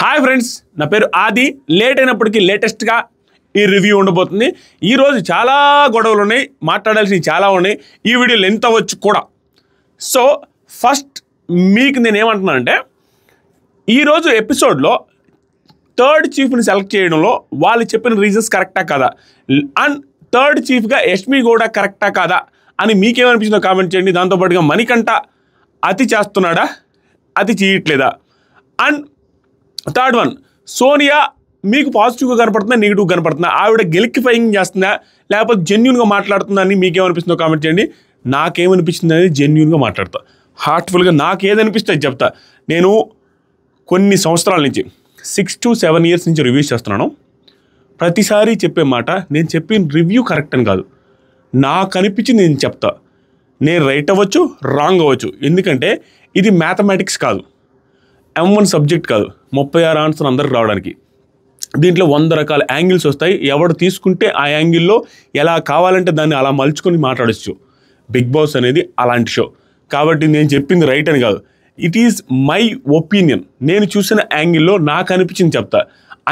hi friends నా పేరు ఆది లేట్ అయినప్పటికీ లేటెస్ట్గా ఈ రివ్యూ ఉండబోతుంది ఈరోజు చాలా గొడవలు ఉన్నాయి మాట్లాడాల్సినవి చాలా ఉన్నాయి ఈ వీడియోలు ఎంత అవ్వచ్చు కూడా సో ఫస్ట్ మీకు నేను ఏమంటున్నానంటే అంటే ఈరోజు ఎపిసోడ్లో థర్డ్ చీఫ్ని సెలెక్ట్ చేయడంలో వాళ్ళు చెప్పిన రీజన్స్ కరెక్టా కాదా అండ్ థర్డ్ చీఫ్గా యష్మి కూడా కరెక్టా కాదా అని మీకేమనిపించిందో కామెంట్ చేయండి దాంతోపాటుగా మణికంట అతి చేస్తున్నాడా అతి చేయట్లేదా అండ్ థర్డ్ వన్ సోనియా మీకు పాజిటివ్గా కనపడుతుందా నెగిటివ్ కనపడుతుందా ఆవిడ గెలిక్కిఫైయింగ్ చేస్తుందా లేకపోతే జెన్యున్గా మాట్లాడుతుందా అని మీకేమనిపిస్తుందో కామెంట్ చేయండి నాకేమనిపిస్తుంది అనేది జెన్యున్గా మాట్లాడతా హార్ట్ఫుల్గా నాకు ఏదనిపిస్తే చెప్తా నేను కొన్ని సంవత్సరాల నుంచి సిక్స్ టు సెవెన్ ఇయర్స్ నుంచి రివ్యూస్ చేస్తున్నాను ప్రతిసారి చెప్పే మాట నేను చెప్పిన రివ్యూ కరెక్ట్ అని కాదు నాకు అనిపించి నేను చెప్తా నేను రైట్ అవ్వచ్చు రాంగ్ అవ్వచ్చు ఎందుకంటే ఇది మ్యాథమెటిక్స్ కాదు ఎం వన్ సబ్జెక్ట్ కాదు ముప్పై ఆరు ఆన్సర్ అందరికి రావడానికి దీంట్లో వంద రకాల యాంగిల్స్ వస్తాయి ఎవడు తీసుకుంటే ఆ యాంగిల్లో ఎలా కావాలంటే దాన్ని అలా మలుచుకొని మాట్లాడచ్చు బిగ్ బాస్ అనేది అలాంటి షో కాబట్టి నేను చెప్పింది రైట్ అని కాదు ఇట్ ఈజ్ మై ఒపీనియన్ నేను చూసిన యాంగిల్లో నాకు అనిపించింది చెప్తా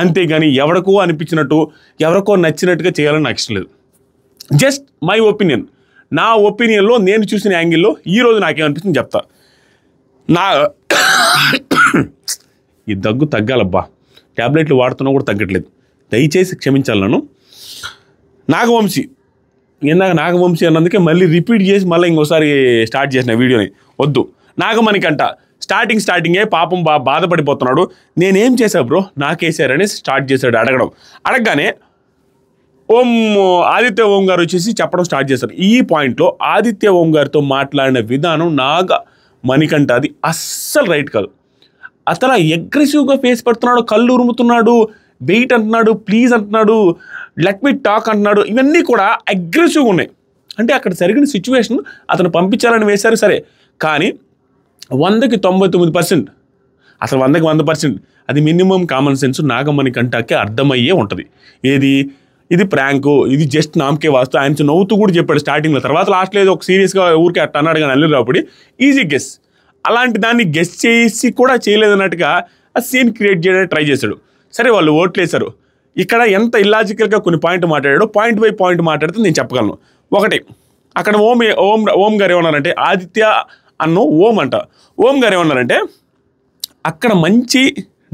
అంతేగాని ఎవరికో అనిపించినట్టు ఎవరికో నచ్చినట్టుగా చేయాలని నాకు ఇష్టం లేదు జస్ట్ మై ఒపీనియన్ నా ఒపీనియన్లో నేను చూసిన యాంగిల్లో ఈరోజు నాకేమనిపిస్తుంది చెప్తా నా ఈ దగ్గు తగ్గాలబ్బా ట్యాబ్లెట్లు వాడుతున్నా కూడా తగ్గట్లేదు దయచేసి క్షమించాలి నన్ను నాగవంశీ ఇందాక నాగవంశీ అన్నందుకే మళ్ళీ రిపీట్ చేసి మళ్ళీ ఇంకోసారి స్టార్ట్ చేసిన వీడియోని వద్దు నాగమణికంట స్టార్టింగ్ స్టార్టింగే పాపం బా బాధపడిపోతున్నాడు నేనేం చేశా బ్రో నాకేసారని స్టార్ట్ చేశాడు అడగడం అడగగానే ఓం ఆదిత్య ఓం గారు వచ్చేసి చెప్పడం స్టార్ట్ చేశారు ఈ పాయింట్లో ఆదిత్య ఓం గారితో మాట్లాడిన విధానం నాగ మణికంట అది అస్సలు రైట్ కాదు అతను అగ్రెసివ్గా ఫేస్ పెడుతున్నాడు కళ్ళు ఉరుముతున్నాడు వెయిట్ అంటున్నాడు ప్లీజ్ అంటున్నాడు లెట్ మీ టాక్ అంటున్నాడు ఇవన్నీ కూడా అగ్రెసివ్గా ఉన్నాయి అంటే అక్కడ జరిగిన సిచ్యువేషన్ అతను పంపించాలని వేశారు సరే కానీ వందకి తొంభై తొమ్మిది పర్సెంట్ అసలు వందకి వంద పర్సెంట్ అది మినిమం కామన్ సెన్స్ నాగమణి కంటాకే అర్థమయ్యే ఉంటుంది ఏది ఇది ప్రాంకు ఇది జస్ట్ నామకే వాస్తు ఆయన నవ్వుతూ కూడా చెప్పాడు స్టార్టింగ్లో తర్వాత లాస్ట్లో ఏదో ఒక సీరియస్గా ఊరికే అట్ట అన్నాడు కానీ అల్లు రాబడి ఈజీ గెస్ అలాంటి దాన్ని గెస్ట్ చేసి కూడా చేయలేదన్నట్టుగా ఆ సీన్ క్రియేట్ చేయడానికి ట్రై చేశాడు సరే వాళ్ళు ఓట్లేశారు ఇక్కడ ఎంత ఇల్లాజికల్గా కొన్ని పాయింట్ మాట్లాడాడో పాయింట్ బై పాయింట్ మాట్లాడితే నేను చెప్పగలను ఒకటి అక్కడ ఓం ఓం ఓం గారు ఏమన్నారంటే ఆదిత్య అన్న ఓం అంట ఓం గారు ఏమన్నారంటే అక్కడ మంచి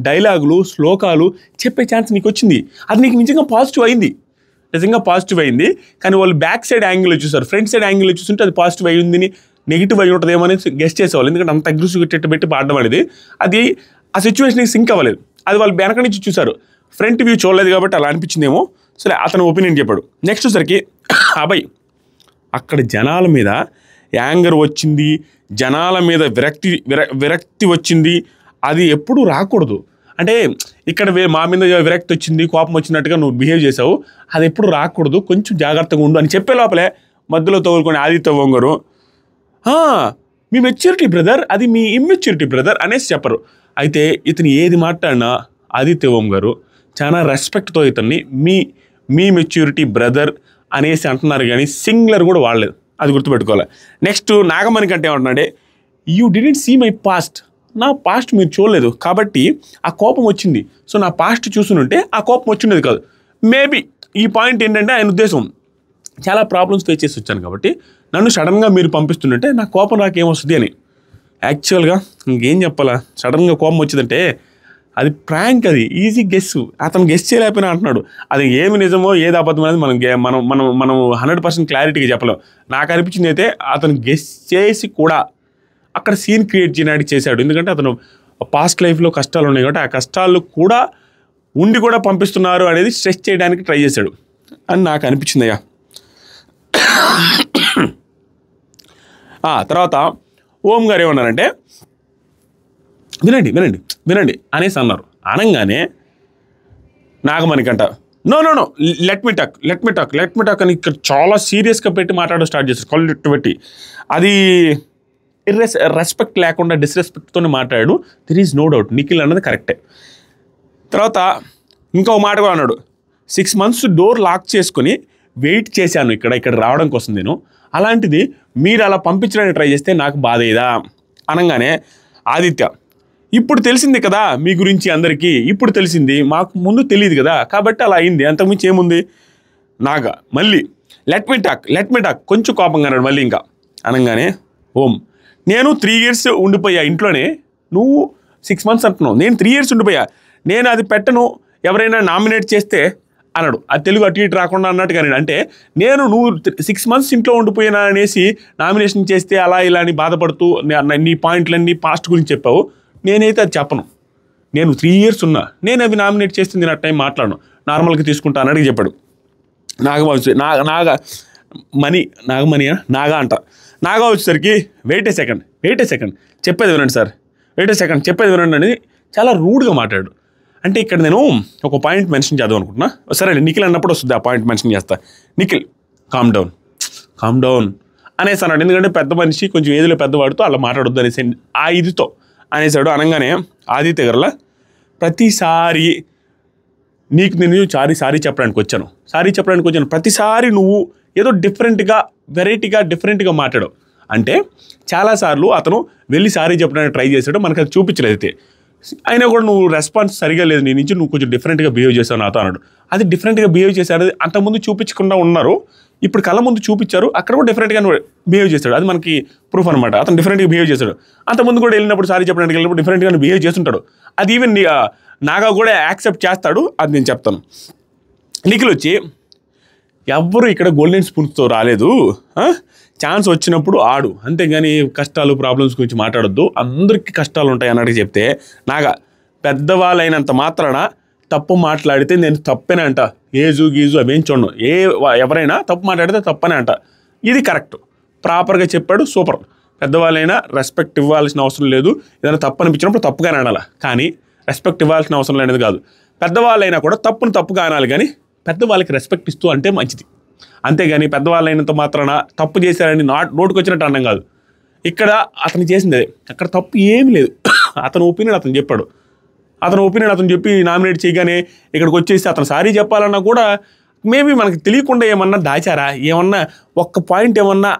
డైలాగులు శ్లోకాలు చెప్పే ఛాన్స్ నీకు వచ్చింది అది నీకు నిజంగా పాజిటివ్ అయింది నిజంగా పాజిటివ్ అయింది కానీ వాళ్ళు బ్యాక్ సైడ్ యాంగిల్లో చూసారు ఫ్రంట్ సైడ్ యాంగిల్లో చూస్తుంటే అది పాజిటివ్ అయ్యిందని నెగిటివ్ అయ్యి ఉంటుందేమో అనేసి గెస్ట్ చేసేవాళ్ళు ఎందుకంటే అంత అగ్రెసివ్ పెట్టి పాడడం అనేది అది ఆ సిచ్యువేషన్కి సింక్ అవ్వలేదు అది వాళ్ళు వెనక నుంచి చూశారు ఫ్రంట్ వ్యూ చూడలేదు కాబట్టి అలా అనిపించిందేమో సరే అతను ఒపీనియన్ చెప్పాడు నెక్స్ట్ సరికి అబ్బాయి అక్కడ జనాల మీద యాంగర్ వచ్చింది జనాల మీద విరక్తి విరక్తి వచ్చింది అది ఎప్పుడు రాకూడదు అంటే ఇక్కడ మా మీద విరక్తి వచ్చింది కోపం వచ్చినట్టుగా నువ్వు బిహేవ్ చేసావు అది ఎప్పుడు రాకూడదు కొంచెం జాగ్రత్తగా ఉండు అని చెప్పే లోపలే మధ్యలో తగులుకొని ఆదిత్య వంగరు మీ మెచ్యూరిటీ బ్రదర్ అది మీ ఇమ్మెచ్యూరిటీ బ్రదర్ అనేసి చెప్పరు అయితే ఇతను ఏది మాట్లాడినా ఆదిత్య ఓం గారు చాలా రెస్పెక్ట్తో ఇతన్ని మీ మీ మెచ్యూరిటీ బ్రదర్ అనేసి అంటున్నారు కానీ సింగులర్ కూడా వాడలేదు అది గుర్తుపెట్టుకోవాలి నెక్స్ట్ నాగమణి కంటే ఏమంటున్నాడే you didn't see my past నా పాస్ట్ మీరు చూడలేదు కాబట్టి ఆ కోపం వచ్చింది సో నా పాస్ట్ చూసునుంటే ఆ కోపం వచ్చిండేది కాదు మేబీ ఈ పాయింట్ ఏంటంటే ఆయన ఉద్దేశం చాలా ప్రాబ్లమ్స్ ఫేస్ చేసి వచ్చాను కాబట్టి నన్ను సడన్గా మీరు పంపిస్తుంటే నా కోపం నాకేమొస్తుంది అని యాక్చువల్గా ఇంకేం చెప్పాలా సడన్గా కోపం వచ్చిందంటే అది ప్రాంక్ అది ఈజీ గెస్ అతను గెస్ చేయలేకపోయినా అంటున్నాడు అది ఏమి నిజమో ఏది అబద్ధం అనేది మనం మనం మనం మనం హండ్రెడ్ పర్సెంట్ క్లారిటీగా చెప్పలేం నాకు అనిపించింది అయితే అతను గెస్ చేసి కూడా అక్కడ సీన్ క్రియేట్ చేయడానికి చేశాడు ఎందుకంటే అతను పాస్ట్ లైఫ్లో కష్టాలు ఉన్నాయి కాబట్టి ఆ కష్టాలు కూడా ఉండి కూడా పంపిస్తున్నారు అనేది స్ట్రెస్ చేయడానికి ట్రై చేశాడు అని నాకు అయ్యా తర్వాత ఓం గారు ఏమన్నారంటే వినండి వినండి వినండి అనేసి అన్నారు అనగానే Nagamanikanta no no no let me talk let me talk let me talk అని ఇక్కడ చాలా సీరియస్గా పెట్టి మాట్లాడడం స్టార్ట్ చేశారు కాల్ ఇట్టు పెట్టి అది ఇర్రెస్ రెస్పెక్ట్ లేకుండా డిస్రెస్పెక్ట్తోనే మాట్లాడు there is no doubt Nikhil అన్నది కరెక్టే తర్వాత ఇంకో మాట కూడా అన్నాడు సిక్స్ మంత్స్ డోర్ లాక్ చేసుకుని వెయిట్ చేశాను ఇక్కడ ఇక్కడ రావడం కోసం నేను అలాంటిది మీరు అలా పంపించడానికి ట్రై చేస్తే నాకు బాధ ఇదా అనగానే ఆదిత్య ఇప్పుడు తెలిసింది కదా మీ గురించి అందరికీ ఇప్పుడు తెలిసింది మాకు ముందు తెలియదు కదా కాబట్టి అలా అయింది అంతకుమించి ఏముంది నాగా మళ్ళీ let me talk let me talk కొంచెం కోపంగా అన్నాడు మళ్ళీ ఇంకా అనగానే ఓం నేను త్రీ ఇయర్స్ ఉండిపోయా ఇంట్లోనే నువ్వు సిక్స్ మంత్స్ అంటున్నావు నేను త్రీ ఇయర్స్ ఉండిపోయా నేను అది పెట్టను ఎవరైనా నామినేట్ చేస్తే అన్నాడు ఆ తెలుగు అటు ఇటు రాకుండా అన్నట్టు కానీ అంటే నేను నువ్వు సిక్స్ మంత్స్ ఇంట్లో ఉండిపోయినా అనేసి నామినేషన్ చేస్తే అలా ఇలా అని బాధపడుతూ నీ పాయింట్లన్నీ పాస్ట్ గురించి చెప్పావు నేనైతే అది చెప్పను నేను త్రీ ఇయర్స్ ఉన్నా నేను అవి నామినేట్ చేస్తుంది నా టైం మాట్లాడను నార్మల్గా తీసుకుంటా అన్నట్టు చెప్పాడు నాగవంశ నాగ నాగ మనీ నాగమణి నాగా అంట నాగా వచ్చేసరికి wait a second wait a second చెప్పేది వినండి సార్ వెయిట్ ఏ సెకండ్ చెప్పేది వినండి అనేది చాలా రూడ్గా మాట్లాడు అంటే ఇక్కడ నేను ఒక పాయింట్ మెన్షన్ చేద్దాం అనుకుంటున్నా సరే నిఖిల్ అన్నప్పుడు వస్తుంది ఆ పాయింట్ మెన్షన్ చేస్తా Nikhil calm down calm down అనేసి అన్నాడు ఎందుకంటే పెద్ద మనిషి కొంచెం ఏదిలో పెద్దవాడితో అలా మాట్లాడొద్దు అనేసి ఆ ఇదితో అనేసాడు అనగానే ఆదిత్య గారులా ప్రతిసారి నీకు నేను సారీ సారీ చెప్పడానికి వచ్చాను సారీ చెప్పడానికి వచ్చాను ప్రతిసారి నువ్వు ఏదో డిఫరెంట్గా వెరైటీగా డిఫరెంట్గా మాట్లాడు అంటే చాలాసార్లు అతను వెళ్ళి సారీ చెప్పడానికి ట్రై చేశాడు మనకు అది చూపించలేదు అయితే అయినా కూడా నువ్వు రెస్పాన్స్ సరిగా లేదు నీ నుంచి నువ్వు కొంచెం డిఫరెంట్గా బిహేవ్ చేసావు నాతో అన్నాడు అది డిఫరెంట్గా బిహేవ్ చేశారు అది అంతకుముందు చూపించకుండా ఉన్నారు ఇప్పుడు కళ్ళ ముందు చూపించారు అక్కడ కూడా డిఫరెంట్గా బిహేవ్ చేస్తాడు అది మనకి ప్రూఫ్ అనమాట అతను డిఫరెంట్గా బిహేవ్ చేశాడు అంతకుముందు కూడా వెళ్ళినప్పుడు సారీ చెప్పడానికి వెళ్ళినప్పుడు డిఫరెంట్గా బిహేవ్ చేస్తుంటాడు అది ఈవెన్ నాగా కూడా యాక్సెప్ట్ చేస్తాడు అది నేను చెప్తాను నిఖిల్ వచ్చి ఎవ్వరు ఇక్కడ గోల్డెన్ స్పూన్స్తో రాలేదు ఛాన్స్ వచ్చినప్పుడు ఆడు అంతేగాని కష్టాలు ప్రాబ్లమ్స్ గురించి మాట్లాడద్దు అందరికీ కష్టాలు ఉంటాయి అన్నట్టు చెప్తే నాగా పెద్దవాళ్ళైనంత మాత్రాన తప్పు మాట్లాడితే నేను తప్పనే అంట ఏజు గీజు అవేం చూడను ఏ ఎవరైనా తప్పు మాట్లాడితే తప్పనే అంట ఇది కరెక్ట్ ప్రాపర్గా చెప్పాడు సూపర్ పెద్దవాళ్ళైనా రెస్పెక్ట్ ఇవ్వాల్సిన అవసరం లేదు ఏదైనా తప్పు అనిపించినప్పుడు తప్పుగానే అనాలి కానీ రెస్పెక్ట్ ఇవ్వాల్సిన అవసరం లేనిది కాదు పెద్దవాళ్ళైనా కూడా తప్పును తప్పుగా అనాలి కానీ పెద్దవాళ్ళకి రెస్పెక్ట్ ఇస్తూ అంటే మంచిది అంతేగాని పెద్దవాళ్ళైనంత మాత్రాన తప్పు చేశారని నాట్ నోటుకు వచ్చినట్టు అన్నం కాదు ఇక్కడ అతను చేసింది అదే అక్కడ తప్పు ఏమీ లేదు అతను ఒపీనియన్ అతను చెప్పాడు అతను ఒపీనియన్ అతను చెప్పి నామినేట్ చేయగానే ఇక్కడికి వచ్చేసి అతను సారీ చెప్పాలన్నా కూడా మేబీ మనకు తెలియకుండా ఏమన్నా దాచారా ఏమన్నా ఒక్క పాయింట్ ఏమన్నా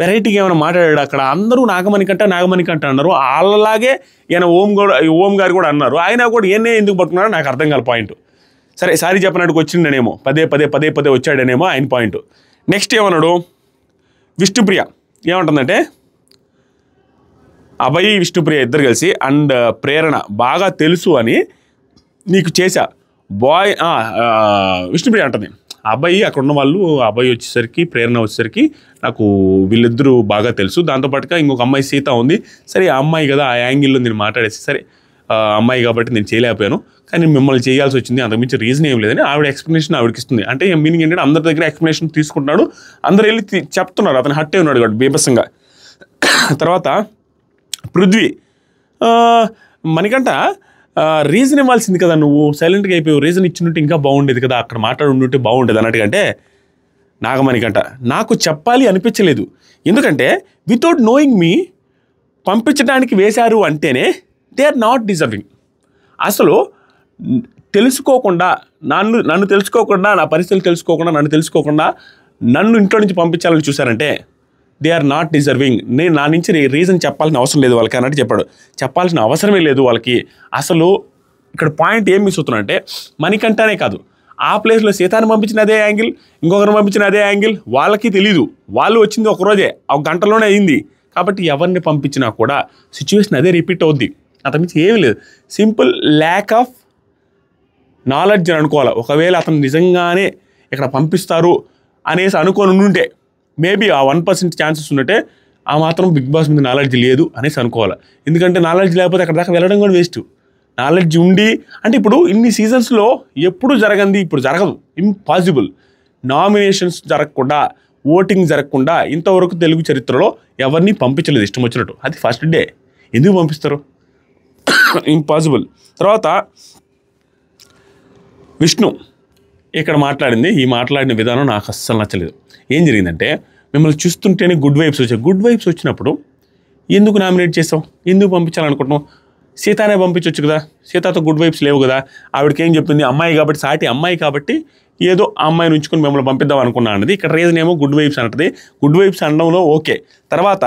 వెరైటీగా ఏమైనా మాట్లాడాడు అక్కడ అందరూ నాగమణి కంటే నాగమణి కంటే అన్నారు వాళ్ళలాగే ఈయన ఓం కూడా ఓం గారు కూడా అన్నారు ఆయన కూడా ఏనే ఎందుకు పట్టుకున్నారో నాకు అర్థం కాదు పాయింట్ సరే సారీ చెప్పినట్టుకు వచ్చిండనేమో పదే పదే పదే పదే వచ్చాడనేమో ఆయన పాయింట్ నెక్స్ట్ ఏమన్నాడు విష్ణుప్రియ ఏమంటుందంటే అభయ్ విష్ణుప్రియ ఇద్దరు కలిసి అండ్ ప్రేరణ బాగా తెలుసు అని నీకు చేశా బాయ్ విష్ణుప్రియ అంటుంది అబ్బాయి అక్కడ ఉన్న వాళ్ళు అబ్బాయి వచ్చేసరికి ప్రేరణ వచ్చేసరికి నాకు వీళ్ళిద్దరూ బాగా తెలుసు దాంతోపాటుగా ఇంకొక అమ్మాయి సీత ఉంది సరే ఆ అమ్మాయి కదా ఆ యాంగిల్లో నేను మాట్లాడేసి సరే అమ్మాయి కాబట్టి నేను చేయలేకపోయాను కానీ మిమ్మల్ని చేయాల్సి వచ్చింది అంతకుమించి రీజన్ ఏం లేదని ఆవిడ ఎక్స్ప్లెనేషన్ ఆవిడకి ఇస్తుంది అంటే మీనింగ్ ఏంటంటే అందరి దగ్గర ఎక్స్ప్లెనేషన్ తీసుకుంటున్నాడు అందరు వెళ్ళి చెప్తున్నారు అతను హట్టే ఉన్నాడు కాబట్టి బీభత్సంగా తర్వాత పృథ్వీ మనకంట రీజన్ ఇవ్వాల్సింది కదా నువ్వు సైలెంట్గా అయిపోయావు రీజన్ ఇచ్చినట్టు ఇంకా బాగుండేది కదా అక్కడ మాట్లాడుంటే బాగుండేది నాకు నాగమణికంట నాకు చెప్పాలి అనిపించలేదు ఎందుకంటే వితౌట్ నోయింగ్ మీ పంపించడానికి వేశారు అంటేనే దే ఆర్ నాట్ డిజర్వింగ్ అసలు తెలుసుకోకుండా నన్ను నన్ను తెలుసుకోకుండా నా పరిస్థితులు తెలుసుకోకుండా నన్ను తెలుసుకోకుండా నన్ను ఇంట్లో నుంచి పంపించాలని చూశారంటే దే ఆర్ నాట్ డిజర్వింగ్ నేను నా నుంచి రీజన్ చెప్పాల్సిన అవసరం లేదు వాళ్ళకి అన్నట్టు చెప్పాడు చెప్పాల్సిన అవసరమే లేదు వాళ్ళకి అసలు ఇక్కడ పాయింట్ ఏం మిస్ అవుతున్నా అంటే మనకంటానే కాదు ఆ ప్లేస్లో సీతాన్ని పంపించిన అదే యాంగిల్ ఇంకొకరిని పంపించిన అదే యాంగిల్ వాళ్ళకి తెలీదు వాళ్ళు వచ్చింది ఒకరోజే ఒక గంటలోనే అయింది కాబట్టి ఎవరిని పంపించినా కూడా సిచ్యువేషన్ అదే రిపీట్ అవుద్ది మించి ఏమీ లేదు సింపుల్ ల్యాక్ ఆఫ్ నాలెడ్జ్ అని అనుకోవాలి ఒకవేళ అతను నిజంగానే ఇక్కడ పంపిస్తారు అనేసి అనుకొని ఉంటే మేబీ ఆ వన్ పర్సెంట్ ఛాన్సెస్ ఉన్నట్టే ఆ మాత్రం బిగ్ బాస్ మీద నాలెడ్జ్ లేదు అనేసి అనుకోవాలి ఎందుకంటే నాలెడ్జ్ లేకపోతే అక్కడ దాకా వెళ్ళడం కూడా వేస్ట్ నాలెడ్జ్ ఉండి అంటే ఇప్పుడు ఇన్ని సీజన్స్లో ఎప్పుడు జరగంది ఇప్పుడు జరగదు ఇంపాసిబుల్ నామినేషన్స్ జరగకుండా ఓటింగ్ జరగకుండా ఇంతవరకు తెలుగు చరిత్రలో ఎవరిని పంపించలేదు ఇష్టం వచ్చినట్టు అది ఫస్ట్ డే ఎందుకు పంపిస్తారు ఇంపాసిబుల్ తర్వాత విష్ణు ఇక్కడ మాట్లాడింది ఈ మాట్లాడిన విధానం నాకు అస్సలు నచ్చలేదు ఏం జరిగిందంటే మిమ్మల్ని చూస్తుంటేనే గుడ్ వైబ్స్ వచ్చాయి గుడ్ వైబ్స్ వచ్చినప్పుడు ఎందుకు నామినేట్ చేసావు ఎందుకు పంపించాలనుకుంటున్నావు సీతానే పంపించవచ్చు కదా సీతాతో గుడ్ వైబ్స్ లేవు కదా ఆవిడకి ఏం చెప్తుంది అమ్మాయి కాబట్టి సాటి అమ్మాయి కాబట్టి ఏదో అమ్మాయిని ఉంచుకొని మిమ్మల్ని పంపిద్దాం అనుకున్నా అన్నది ఇక్కడ రీజన్ ఏమో గుడ్ వైబ్స్ అంటది గుడ్ వైబ్స్ అనడంలో ఓకే తర్వాత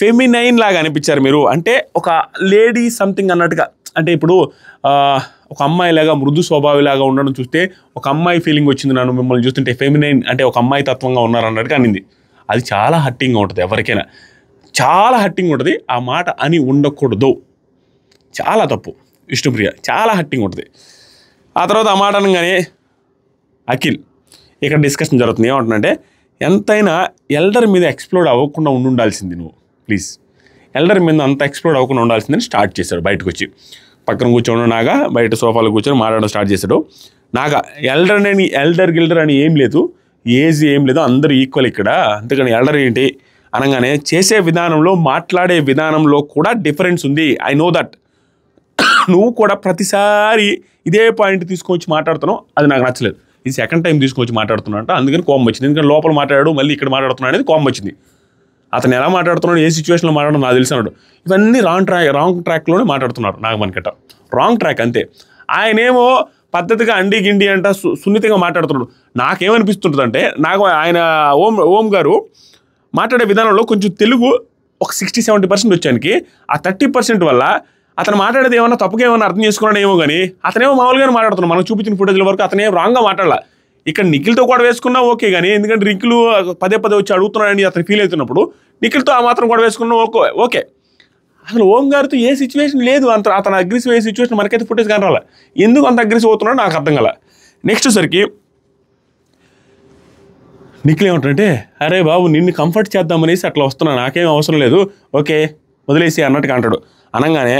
ఫెమినైన్ లాగా అనిపించారు మీరు అంటే ఒక లేడీ సంథింగ్ అన్నట్టుగా అంటే ఇప్పుడు ఒక అమ్మాయి లాగా మృదు స్వభావిలాగా ఉండడం చూస్తే ఒక అమ్మాయి ఫీలింగ్ వచ్చింది నన్ను మిమ్మల్ని చూస్తుంటే ఫెమినైన్ అంటే ఒక అమ్మాయి తత్వంగా ఉన్నారు అనింది అది చాలా హట్టింగ్గా ఉంటుంది ఎవరికైనా చాలా హట్టింగ్ ఉంటుంది ఆ మాట అని ఉండకూడదు చాలా తప్పు విష్ణుప్రియ చాలా హట్టింగ్ ఉంటుంది ఆ తర్వాత ఆ మాట అనగానే అఖిల్ ఇక్కడ డిస్కషన్ జరుగుతుంది ఏమంటున్నా అంటే ఎంతైనా ఎల్డర్ మీద ఎక్స్ప్లోర్ అవ్వకుండా ఉండాల్సింది నువ్వు ప్లీజ్ ఎల్డర్ మీద అంత ఎక్స్ప్లోర్ అవ్వకుండా ఉండాల్సిందని స్టార్ట్ చేశాడు బయటకు వచ్చి పక్కన కూర్చోండు నాగా బయట సోఫాలో కూర్చొని మాట్లాడడం స్టార్ట్ చేశాడు నాగా ఎల్డర్ అని ఎల్డర్ గిల్డర్ అని ఏం లేదు ఏజ్ ఏం లేదు అందరూ ఈక్వల్ ఇక్కడ అందుకని ఎల్డర్ ఏంటి అనగానే చేసే విధానంలో మాట్లాడే విధానంలో కూడా డిఫరెన్స్ ఉంది ఐ నో దట్ నువ్వు కూడా ప్రతిసారి ఇదే పాయింట్ తీసుకొచ్చి మాట్లాడుతున్నావు అది నాకు నచ్చలేదు ఇది సెకండ్ టైం తీసుకొచ్చి మాట్లాడుతున్నా అంటే అందుకని కోపం వచ్చింది ఎందుకంటే లోపల మాట్లాడాడు మళ్ళీ ఇక్కడ మాట్లాడుతున్నా అనేది కోపం వచ్చింది అతను ఎలా మాట్లాడుతున్నాడు ఏ సిచ్యువేషన్లో మాట్లాడడం నాకు తెలిసినాడు ఇవన్నీ రాంగ్ ట్రాక్ రాంగ్ ట్రాక్లోనే మాట్లాడుతున్నాడు నాగమణికట రాంగ్ ట్రాక్ అంతే ఆయనేమో పద్ధతిగా అండి గిండి అంట సున్నితంగా మాట్లాడుతున్నాడు నాకేమనిపిస్తుంటుందంటే నాకు ఆయన ఓం ఓం గారు మాట్లాడే విధానంలో కొంచెం తెలుగు ఒక సిక్స్టీ సెవెంటీ పర్సెంట్ వచ్చానికి ఆ థర్టీ పర్సెంట్ వల్ల అతను మాట్లాడేది ఏమన్నా తప్పుగా ఏమన్నా అర్థం చేసుకున్నాడేమో కానీ అతనేమో మామూలుగానే మాట్లాడుతున్నాడు మనం చూపించిన ఫుటేజ్ల వరకు అతనే రాంగ్గా మాట్లాడాలి ఇక్కడ నిఖిల్తో కూడా వేసుకున్నా ఓకే కానీ ఎందుకంటే రింకులు పదే పదే వచ్చి అడుగుతున్నాడని అతను ఫీల్ అవుతున్నప్పుడు నిఖిల్తో ఆ మాత్రం కూడా వేసుకున్నా ఓకే ఓకే అసలు ఓం గారితో ఏ సిచ్యువేషన్ లేదు అంత అతను అగ్రెసివ్ అయ్యే సిచ్యువేషన్ మనకైతే ఫుటేజ్ కనరాల ఎందుకు అంత అగ్రెసివ్ అవుతున్నాడు నాకు అర్థం కల నెక్స్ట్ సరికి నిఖిల్ ఏమంటాడంటే అరే బాబు నిన్ను కంఫర్ట్ చేద్దామనేసి అట్లా వస్తున్నా నాకేం అవసరం లేదు ఓకే వదిలేసి అన్నట్టుగా అంటాడు అనగానే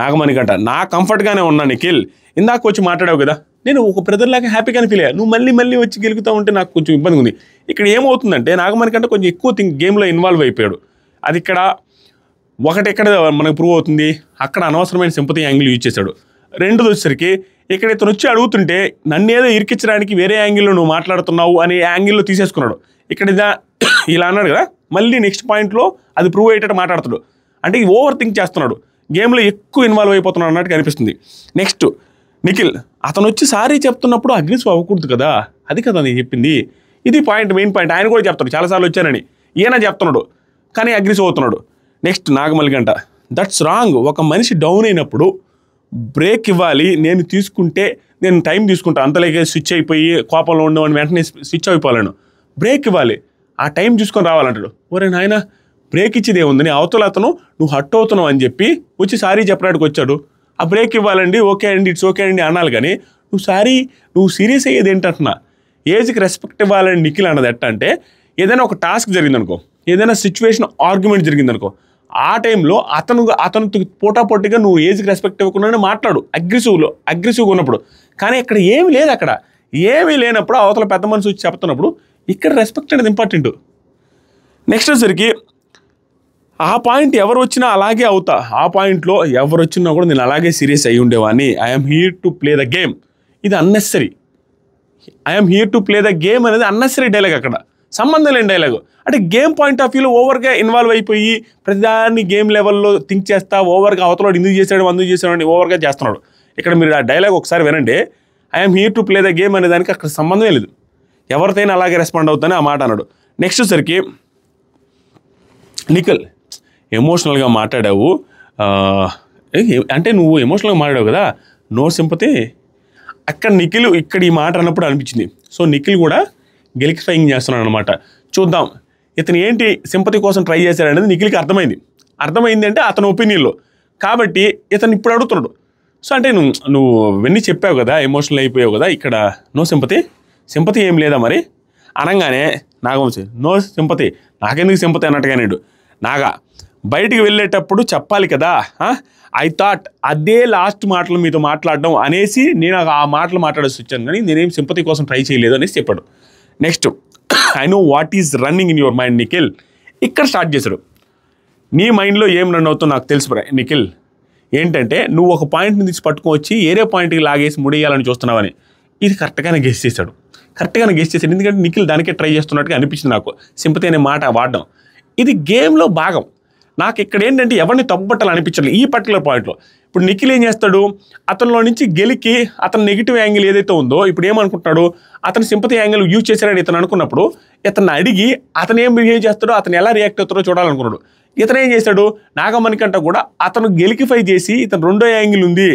నాగమణికంట నా కంఫర్ట్గానే ఉన్నా నిఖిల్ ఇందాక వచ్చి మాట్లాడావు కదా నేను ఒక బ్రదర్ లాగా హ్యాపీగానే ఫీల్ అయ్యాను నువ్వు మళ్ళీ మళ్ళీ వచ్చి గెలుగుతూ ఉంటే నాకు కొంచెం ఇబ్బంది ఉంది ఇక్కడ ఏమవుతుందంటే నాగమణి కంటే కొంచెం ఎక్కువ థింగ్ గేమ్లో ఇన్వాల్వ్ అయిపోయాడు అది ఇక్కడ ఒకటి ఎక్కడ మనకు ప్రూవ్ అవుతుంది అక్కడ అనవసరమైన సింపతి యాంగిల్ యూజ్ చేశాడు రెండోది వచ్చేసరికి ఇక్కడ ఇతను వచ్చి అడుగుతుంటే నన్ను ఏదో ఇరికించడానికి వేరే యాంగిల్లో నువ్వు మాట్లాడుతున్నావు అనే యాంగిల్లో తీసేసుకున్నాడు ఇక్కడ ఇదా ఇలా అన్నాడు కదా మళ్ళీ నెక్స్ట్ పాయింట్లో అది ప్రూవ్ అయ్యేటట్టు మాట్లాడుతాడు అంటే ఓవర్ థింక్ చేస్తున్నాడు గేమ్లో ఎక్కువ ఇన్వాల్వ్ అయిపోతున్నాడు అన్నట్టు కనిపిస్తుంది నెక్స్ట్ నిఖిల్ అతను వచ్చి సారీ చెప్తున్నప్పుడు అగ్రెసివ్ అవ్వకూడదు కదా అది కదా నేను చెప్పింది ఇది పాయింట్ మెయిన్ పాయింట్ ఆయన కూడా చెప్తాడు చాలాసార్లు వచ్చానని ఈయన చెప్తున్నాడు కానీ అగ్రెసివ్ అవుతున్నాడు నెక్స్ట్ నాగమల్ గంట దట్స్ రాంగ్ ఒక మనిషి డౌన్ అయినప్పుడు బ్రేక్ ఇవ్వాలి నేను తీసుకుంటే నేను టైం తీసుకుంటాను అంతలాగే స్విచ్ అయిపోయి కోపంలో ఉండవని వెంటనే స్విచ్ అయిపోవాలను బ్రేక్ ఇవ్వాలి ఆ టైం చూసుకొని రావాలంటాడు ఒరే నాయన బ్రేక్ ఇచ్చేదే ఉందని అవతల అతను నువ్వు హట్ అవుతున్నావు అని చెప్పి వచ్చి సారీ చెప్పడానికి వచ్చాడు ఆ బ్రేక్ ఇవ్వాలండి ఓకే అండి ఇట్స్ ఓకే అండి అనాలి కానీ నువ్వు సారీ నువ్వు సీరియస్ అయ్యేది ఏంటంటున్నా ఏజ్కి రెస్పెక్ట్ ఇవ్వాలని నిఖిల్ అన్నది ఎట్ట అంటే ఏదైనా ఒక టాస్క్ జరిగిందనుకో ఏదైనా సిచ్యువేషన్ ఆర్గ్యుమెంట్ జరిగిందనుకో ఆ టైంలో అతను అతను పోటాపోటీగా నువ్వు ఏజ్కి రెస్పెక్ట్ ఇవ్వకుండా మాట్లాడు అగ్రెసివ్లో అగ్రెసివ్గా ఉన్నప్పుడు కానీ ఇక్కడ ఏమి లేదు అక్కడ ఏమీ లేనప్పుడు అవతల పెద్ద మనిషి వచ్చి చెప్తున్నప్పుడు ఇక్కడ రెస్పెక్ట్ అనేది ఇంపార్టెంట్ నెక్స్ట్ వచ్చేసరికి ఆ పాయింట్ ఎవరు వచ్చినా అలాగే అవుతా ఆ పాయింట్లో ఎవరు వచ్చినా కూడా నేను అలాగే సీరియస్ అయ్యి ఉండేవాడిని I'm here to play the game ఇది unnecessary I'm here to play the game అనేది అన్నెసరీ డైలాగ్ అక్కడ సంబంధం లేని డైలాగ్ అంటే గేమ్ పాయింట్ ఆఫ్ వ్యూలో ఓవర్గా ఇన్వాల్వ్ అయిపోయి ప్రతిదాన్ని గేమ్ లెవెల్లో థింక్ చేస్తా ఓవర్గా అవతలవాడు ఇందుకు చేశాడు అందుకు చేశాడు అని ఓవర్గా చేస్తున్నాడు ఇక్కడ మీరు ఆ డైలాగ్ ఒకసారి వినండి I'm here to play the game అనే దానికి అక్కడ సంబంధం లేదు ఎవరితో అలాగే రెస్పాండ్ అవుతానే ఆ మాట అన్నాడు నెక్స్ట్ సరికి నిఖిల్ ఎమోషనల్గా మాట్లాడావు అంటే నువ్వు ఎమోషనల్గా మాట్లాడావు కదా నో సింపతి అక్కడ నిఖిల్ ఇక్కడ ఈ మాట అన్నప్పుడు అనిపించింది సో నిఖిల్ కూడా గెలిక్ఫైయింగ్ చేస్తున్నాడు అనమాట చూద్దాం ఇతను ఏంటి సింపతి కోసం ట్రై చేశాడనేది నిఖిల్కి అర్థమైంది అర్థమైంది అంటే అతని ఒపీనియన్లో కాబట్టి ఇతను ఇప్పుడు అడుగుతున్నాడు సో అంటే నువ్వు నువ్వు వెన్నీ చెప్పావు కదా ఎమోషనల్ అయిపోయావు కదా ఇక్కడ నో సింపతి సింపతి ఏం లేదా మరి అనగానే నాగవంశి నో సింపతి నాకెందుకు సింపతి అన్నట్టుగా నేడు నాగా బయటికి వెళ్ళేటప్పుడు చెప్పాలి కదా ఐ థాట్ అదే లాస్ట్ మాటలు మీతో మాట్లాడడం అనేసి నేను ఆ మాటలు మాట్లాడేసి వచ్చాను కానీ నేనేం సింపతి కోసం ట్రై చేయలేదు అనేసి చెప్పాడు next I know what is running in your mind Nikhil ఇక్కడ స్టార్ట్ చేశాడు నీ మైండ్లో ఏం రన్ అవుతుందో నాకు తెలుసు నిఖిల్ ఏంటంటే నువ్వు ఒక పాయింట్ని తీసి పట్టుకొని వచ్చి ఏరే పాయింట్కి లాగేసి ముడేయాలని చూస్తున్నావని ఇది కరెక్ట్గానే గెస్ట్ చేశాడు కరెక్ట్గానే గెస్ట్ చేశాడు ఎందుకంటే నిఖిల్ దానికే ట్రై చేస్తున్నట్టుగా అనిపించింది నాకు సింపతి అనే మాట వాడడం ఇది గేమ్లో భాగం నాకు ఇక్కడ ఏంటంటే ఎవరిని తప్పుపట్టాలని అనిపించలేదు ఈ పర్టికులర్ పాయింట్లో ఇప్పుడు నిఖిల్ ఏం చేస్తాడు అతనిలో నుంచి గెలికి అతని నెగిటివ్ యాంగిల్ ఏదైతే ఉందో ఇప్పుడు ఏమనుకుంటున్నాడు అతని సింపతి యాంగిల్ యూజ్ చేశాడని ఇతను అనుకున్నప్పుడు ఇతను అడిగి అతను ఏం బిహేవ్ చేస్తాడో అతను ఎలా రియాక్ట్ అవుతాడో చూడాలనుకున్నాడు ఇతను ఏం చేశాడు కంట కూడా అతను గెలికిఫై చేసి ఇతను రెండో యాంగిల్ ఉంది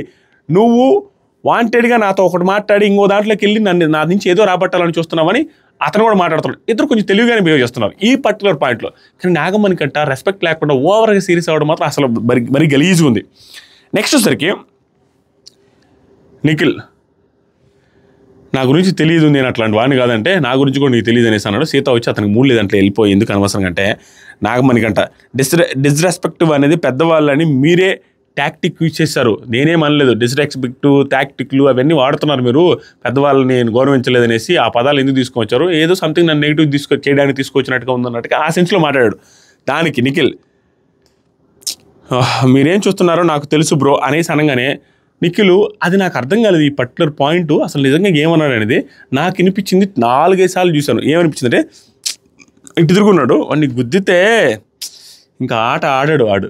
నువ్వు వాంటెడ్గా నాతో ఒకటి మాట్లాడి ఇంకో దాంట్లోకి వెళ్ళి నన్ను నా నుంచి ఏదో రాబట్టాలని చూస్తున్నామని అతను కూడా మాట్లాడుతున్నాడు ఇద్దరు కొంచెం తెలివిగానే బిహేవ్ చేస్తున్నారు ఈ పర్టికులర్ పాయింట్లో కానీ నాగమ్మని కంట రెస్పెక్ట్ లేకుండా ఓవర్గా సీరియస్ అవ్వడం మాత్రం అసలు మరి మరి గలీజ్గా ఉంది నెక్స్ట్ వచ్చేసరికి నిఖిల్ నా గురించి తెలియదు నేను అట్లాంటి వాడిని కాదంటే నా గురించి కూడా నీకు తెలియదు అనేసి అన్నాడు సీత వచ్చి అతనికి మూడు లేదంటే వెళ్ళిపోయి ఎందుకు అనవసరం అంటే నాగమణి కంట డిస్ డిస్రెస్పెక్టివ్ అనేది పెద్దవాళ్ళని మీరే ట్యాక్టిక్ యూజ్ చేశారు నేనేం అనలేదు డిస్రెస్పెక్ట్ ట్యాక్టిక్లు అవన్నీ వాడుతున్నారు మీరు పెద్దవాళ్ళని నేను గౌరవించలేదు అనేసి ఆ పదాలు ఎందుకు తీసుకొచ్చారు ఏదో సంథింగ్ నన్ను నెగిటివ్ తీసుకొ చేయడానికి తీసుకొచ్చినట్టుగా ఉందన్నట్టుగా ఆ సెన్స్లో మాట్లాడాడు దానికి నిఖిల్ మీరేం చూస్తున్నారో నాకు తెలుసు బ్రో అనేసి అనగానే నిఖిల్ అది నాకు అర్థం కాలేదు ఈ పర్టికులర్ పాయింట్ అసలు నిజంగా ఏమన్నాడు అనేది నాకు వినిపించింది నాలుగైదు సార్లు చూశాను ఏమనిపించింది అంటే ఇటు తిరుగున్నాడు వాడిని గుద్దితే ఇంకా ఆట ఆడాడు వాడు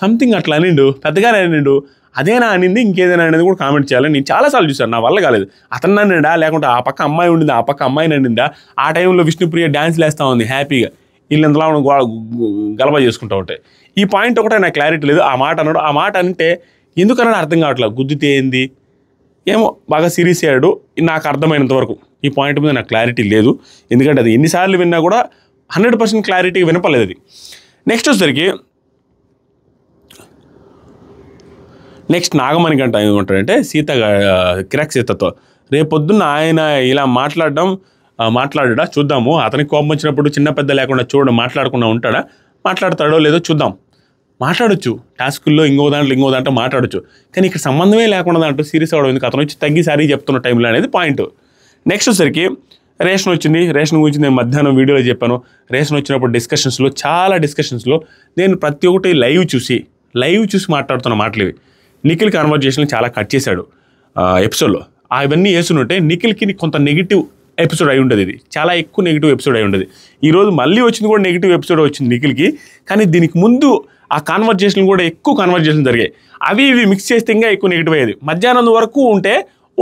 సంథింగ్ అట్లా అనిండు పెద్దగానే అనిండు అదేనా అనింది ఇంకేదైనా అనేది కూడా కామెంట్ చేయాలి నేను చాలాసార్లు చూశాను నా వల్ల కాలేదు అతను నన్నుడా లేకుంటే ఆ పక్క అమ్మాయి ఉండిందా ఆ పక్క అమ్మాయి నన్నిందా ఆ టైంలో విష్ణుప్రియ డ్యాన్స్ లేస్తూ ఉంది హ్యాపీగా వీళ్ళంతలా గలబా చేసుకుంటూ ఉంటాయి ఈ పాయింట్ ఒకటే నాకు క్లారిటీ లేదు ఆ మాట అన్నాడు ఆ మాట అంటే ఎందుకన్నాడు అర్థం కావట్లేదు గుద్దితే ఏంది ఏమో బాగా సీరియస్ అయ్యాడు నాకు అర్థమైనంత వరకు ఈ పాయింట్ మీద నాకు క్లారిటీ లేదు ఎందుకంటే అది ఎన్నిసార్లు విన్నా కూడా హండ్రెడ్ పర్సెంట్ క్లారిటీ వినపలేదు అది నెక్స్ట్ వచ్చేసరికి నెక్స్ట్ నాగమణి గంట ఏమంటాడంటే సీత కిరాక్ సీతతో రేపొద్దున్న ఆయన ఇలా మాట్లాడడం మాట్లాడా చూద్దాము అతనికి కోపం వచ్చినప్పుడు చిన్న పెద్ద లేకుండా చూడడం మాట్లాడకుండా ఉంటాడా మాట్లాడతాడో లేదో చూద్దాం మాట్లాడచ్చు టాస్కుల్లో ఇంకో దాంట్లో ఇంకో దాంట్లో మాట్లాడచ్చు కానీ ఇక్కడ సంబంధమే లేకుండా దాంట్లో సీరియస్ అవడం ఎందుకు అతను వచ్చి తగ్గి సారీ చెప్తున్న టైంలో అనేది పాయింట్ నెక్స్ట్ వచ్చరికి రేషన్ వచ్చింది రేషన్ గురించి నేను మధ్యాహ్నం వీడియోలో చెప్పాను రేషన్ వచ్చినప్పుడు డిస్కషన్స్లో చాలా డిస్కషన్స్లో నేను ప్రతి ఒక్కటి లైవ్ చూసి లైవ్ చూసి మాట్లాడుతున్న మాటలు ఇవి నిఖిల్ కన్వర్జేషన్ చాలా కట్ చేశాడు ఎపిసోడ్లో అవన్నీ వేస్తుంటే నిఖిల్కి కొంత నెగిటివ్ ఎపిసోడ్ అయి ఉండదు ఇది చాలా ఎక్కువ నెగిటివ్ ఎపిసోడ్ అయి ఉండదు ఈరోజు మళ్ళీ వచ్చింది కూడా నెగిటివ్ ఎపిసోడ్ వచ్చింది నిఖిల్కి కానీ దీనికి ముందు ఆ కాన్వర్జేషన్ కూడా ఎక్కువ కాన్వర్జేషన్ జరిగాయి అవి ఇవి మిక్స్ చేస్తే ఇంకా ఎక్కువ నెగిటివ్ అయ్యేది మధ్యాహ్నం వరకు ఉంటే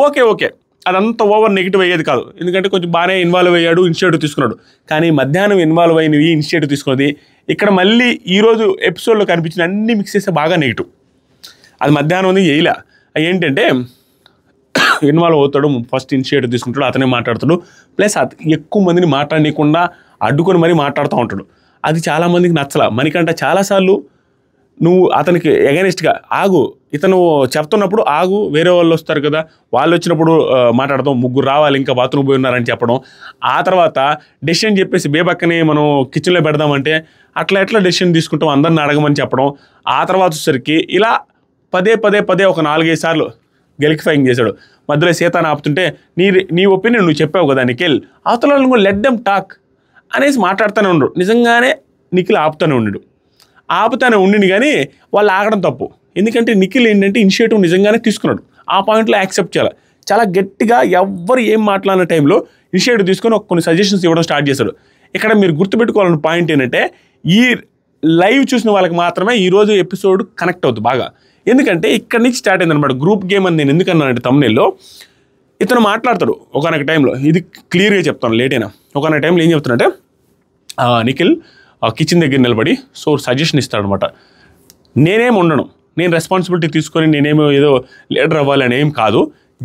ఓకే ఓకే అదంతా ఓవర్ నెగిటివ్ అయ్యేది కాదు ఎందుకంటే కొంచెం బాగానే ఇన్వాల్వ్ అయ్యాడు ఇనిషియేటివ్ తీసుకున్నాడు కానీ మధ్యాహ్నం ఇన్వాల్వ్ అయినవి ఇనిషియేటివ్ తీసుకున్నది ఇక్కడ మళ్ళీ ఈరోజు ఎపిసోడ్లో కనిపించిన అన్ని మిక్స్ చేస్తే బాగా నెగిటివ్ అది మధ్యాహ్నం ఉంది వేయలే ఏంటంటే ఇన్వాల్వ్ అవుతాడు ఫస్ట్ ఇనిషియేటివ్ తీసుకుంటాడు అతనే మాట్లాడతాడు ప్లస్ ఎక్కువ మందిని మాట్లాడనీయకుండా అడ్డుకొని మరీ మాట్లాడుతూ ఉంటాడు అది చాలామందికి నచ్చల మనకంట చాలాసార్లు నువ్వు అతనికి ఎగనిస్ట్గా ఆగు ఇతను చెప్తున్నప్పుడు ఆగు వేరే వాళ్ళు వస్తారు కదా వాళ్ళు వచ్చినప్పుడు మాట్లాడదాం ముగ్గురు రావాలి ఇంకా బాత్రూమ్ పోయి ఉన్నారని చెప్పడం ఆ తర్వాత డెసిషన్ చెప్పేసి బేబక్కని మనం కిచెన్లో పెడదామంటే అట్లా ఎట్లా డెసిషన్ తీసుకుంటాం అందరిని అడగమని చెప్పడం ఆ తర్వాత వచ్చేసరికి ఇలా పదే పదే పదే ఒక నాలుగైదు సార్లు గెలిక్ఫైయింగ్ చేశాడు మధ్యలో సీతాను ఆపుతుంటే నీ నీ ఒపీనియన్ నువ్వు చెప్పావు కదా నిఖిల్ అవతల నువ్వు లెట్ దెమ్ టాక్ అనేసి మాట్లాడుతూనే ఉండడు నిజంగానే నిఖిల్ ఆపుతూనే ఉండడు ఆపుతానే ఉండిని కానీ వాళ్ళు ఆగడం తప్పు ఎందుకంటే నిఖిల్ ఏంటంటే ఇనిషియేటివ్ నిజంగానే తీసుకున్నాడు ఆ పాయింట్లో యాక్సెప్ట్ చేయాలి చాలా గట్టిగా ఎవ్వరు ఏం మాట్లాడిన టైంలో ఇనిషియేటివ్ తీసుకొని కొన్ని సజెషన్స్ ఇవ్వడం స్టార్ట్ చేశాడు ఇక్కడ మీరు గుర్తుపెట్టుకోవాలన్న పాయింట్ ఏంటంటే ఈ లైవ్ చూసిన వాళ్ళకి మాత్రమే ఈరోజు ఎపిసోడ్ కనెక్ట్ అవుతుంది బాగా ఎందుకంటే ఇక్కడ నుంచి స్టార్ట్ అయింది అనమాట గ్రూప్ గేమ్ అని నేను ఎందుకన్నానంటే తమ్నేల్లో ఇతను మాట్లాడతాడు ఒకనొక టైంలో ఇది క్లియర్గా చెప్తాను లేటైనా ఒకనొక టైంలో ఏం చెప్తానంటే నిఖిల్ కిచెన్ దగ్గర నిలబడి సో సజెషన్ ఇస్తాడనమాట నేనేం ఉండను నేను రెస్పాన్సిబిలిటీ తీసుకొని నేనేమో ఏదో లీడర్ అవ్వాలి అని ఏం కాదు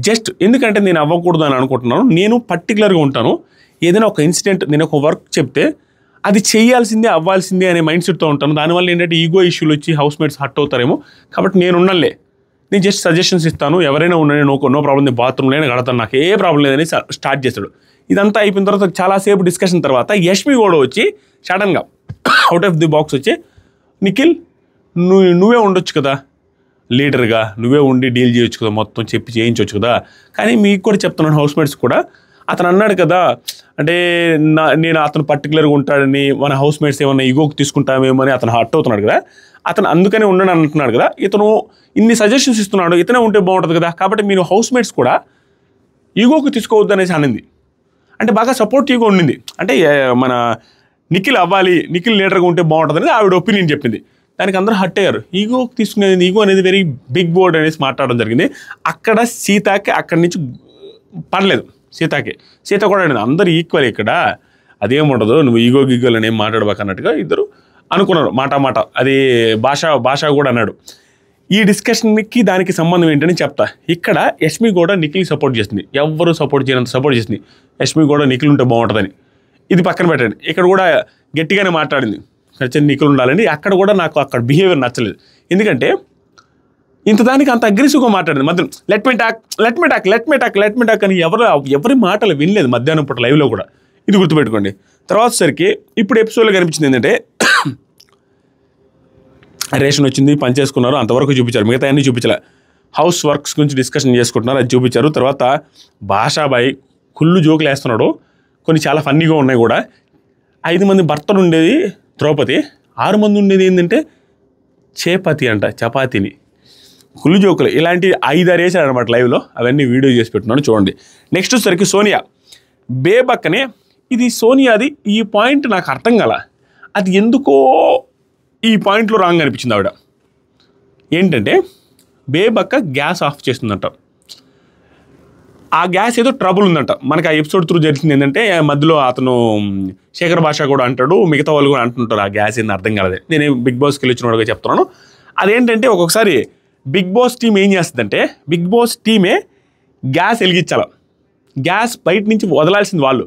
జస్ట్ ఎందుకంటే నేను అవ్వకూడదు అని అనుకుంటున్నాను నేను పర్టికులర్గా ఉంటాను ఏదైనా ఒక ఇన్సిడెంట్ నేను ఒక వర్క్ చెప్తే అది చేయాల్సిందే అవ్వాల్సిందే అనే మైండ్ సెట్తో ఉంటాను దానివల్ల ఏంటంటే ఈగో ఇష్యూలు వచ్చి హౌస్ మేట్స్ హట్ అవుతారేమో కాబట్టి నేను ఉండలే నేను జస్ట్ సజెషన్స్ ఇస్తాను ఎవరైనా ఉన్నాను నో నో ప్రాబ్లం నేను బాత్రూమ్లో లేని కడతాను నాకు ఏ ప్రాబ్లం లేదని స్టార్ట్ చేశాడు ఇదంతా అయిపోయిన తర్వాత చాలాసేపు డిస్కషన్ తర్వాత యష్మి కూడా వచ్చి సడన్గా అవుట్ ఆఫ్ ది బాక్స్ వచ్చి నిఖిల్ నువ్వు నువ్వే ఉండొచ్చు కదా లీడర్గా నువ్వే ఉండి డీల్ చేయొచ్చు కదా మొత్తం చెప్పి చేయించవచ్చు కదా కానీ మీకు కూడా చెప్తున్నాను హౌస్ మేట్స్ కూడా అతను అన్నాడు కదా అంటే నా నేను అతను పర్టికులర్గా ఉంటాడని మన హౌస్ మేట్స్ ఏమన్నా ఈగోకి తీసుకుంటామేమో అని అతను హర్ట్ అవుతున్నాడు కదా అతను అందుకనే ఉన్నాడు అంటున్నాడు కదా ఇతను ఇన్ని సజెషన్స్ ఇస్తున్నాడు ఇతనే ఉంటే బాగుంటుంది కదా కాబట్టి మీరు హౌస్ మేట్స్ కూడా ఈగోకి తీసుకోవద్దు అనేసి అనింది అంటే బాగా సపోర్ట్ ఈగో ఉండింది అంటే మన నిఖిల్ అవ్వాలి నిఖిల్ లీడర్గా ఉంటే బాగుంటుంది అనేది ఆవిడ ఒపీనియన్ చెప్పింది దానికి అందరూ హట్ అయ్యారు ఈగో తీసుకునేది ఈగో అనేది వెరీ బిగ్ బోర్డ్ అనేసి మాట్లాడడం జరిగింది అక్కడ సీతాకి అక్కడి నుంచి పర్లేదు సీతకి సీత కూడా అండి అందరు ఈక్వల్ ఇక్కడ ఉండదు నువ్వు ఈగో గిగోలు అని ఏం మాట్లాడబాక అన్నట్టుగా ఇద్దరు అనుకున్నారు మాట మాట అది భాష భాష కూడా అన్నాడు ఈ డిస్కషన్కి దానికి సంబంధం ఏంటని చెప్తా ఇక్కడ యష్మి కూడా నిఖిల్ సపోర్ట్ చేసింది ఎవరు సపోర్ట్ చేయనంత సపోర్ట్ చేసింది యష్మి కూడా నిఖిల్ ఉంటే బాగుంటుందని ఇది పక్కన పెట్టండి ఇక్కడ కూడా గట్టిగానే మాట్లాడింది ఖచ్చితంగా నిఖిల్ ఉండాలని అక్కడ కూడా నాకు అక్కడ బిహేవియర్ నచ్చలేదు ఎందుకంటే ఇంత దానికి అంత అగ్రెసివ్గా మాట్లాడింది మధ్య let me talk let me talk let me talk let me talk అని ఎవరు ఎవరి మాటలు వినలేదు మధ్యాహ్నం పూట లైవ్లో కూడా ఇది గుర్తుపెట్టుకోండి తర్వాత సరికి ఇప్పుడు ఎపిసోడ్లో కనిపించింది ఏంటంటే రేషన్ వచ్చింది పని చేసుకున్నారు అంతవరకు చూపించారు మిగతా అన్నీ చూపించలే హౌస్ వర్క్స్ గురించి డిస్కషన్ చేసుకుంటున్నారు అది చూపించారు తర్వాత భాషాబాయి కుళ్ళు జోకులు వేస్తున్నాడు కొన్ని చాలా ఫన్నీగా ఉన్నాయి కూడా ఐదు మంది భర్తలు ఉండేది ద్రౌపది ఆరు మంది ఉండేది ఏంటంటే చేపతి అంట చపాతీని కుళ్ళు జోకులు ఇలాంటి ఐదారు వేసాడు అనమాట లైవ్లో అవన్నీ వీడియో చేసి పెట్టున్నాను చూడండి నెక్స్ట్ వచ్చేసరికి సోనియా బేబక్కనే ఇది సోనియాది ఈ పాయింట్ నాకు అర్థం కల అది ఎందుకో ఈ పాయింట్లో రాంగ్ అనిపించింది ఆవిడ ఏంటంటే బేబక్క గ్యాస్ ఆఫ్ చేస్తుందంట ఆ గ్యాస్ ఏదో ట్రబుల్ ఉందంట మనకి ఆ ఎపిసోడ్ త్రూ జరిగింది ఏంటంటే మధ్యలో అతను శేఖర్ భాష కూడా అంటాడు మిగతా వాళ్ళు కూడా అంటుంటారు ఆ గ్యాస్ ఏంది అర్థం కలదే నేను బిగ్ బాస్కి వెళ్ళి వచ్చిన వాడుగా చెప్తున్నాను అదేంటంటే ఒక్కొక్కసారి బిగ్ బాస్ టీం ఏం చేస్తుందంటే బిగ్ బాస్ టీమే గ్యాస్ వెలిగించాల గ్యాస్ బయట నుంచి వదలాల్సింది వాళ్ళు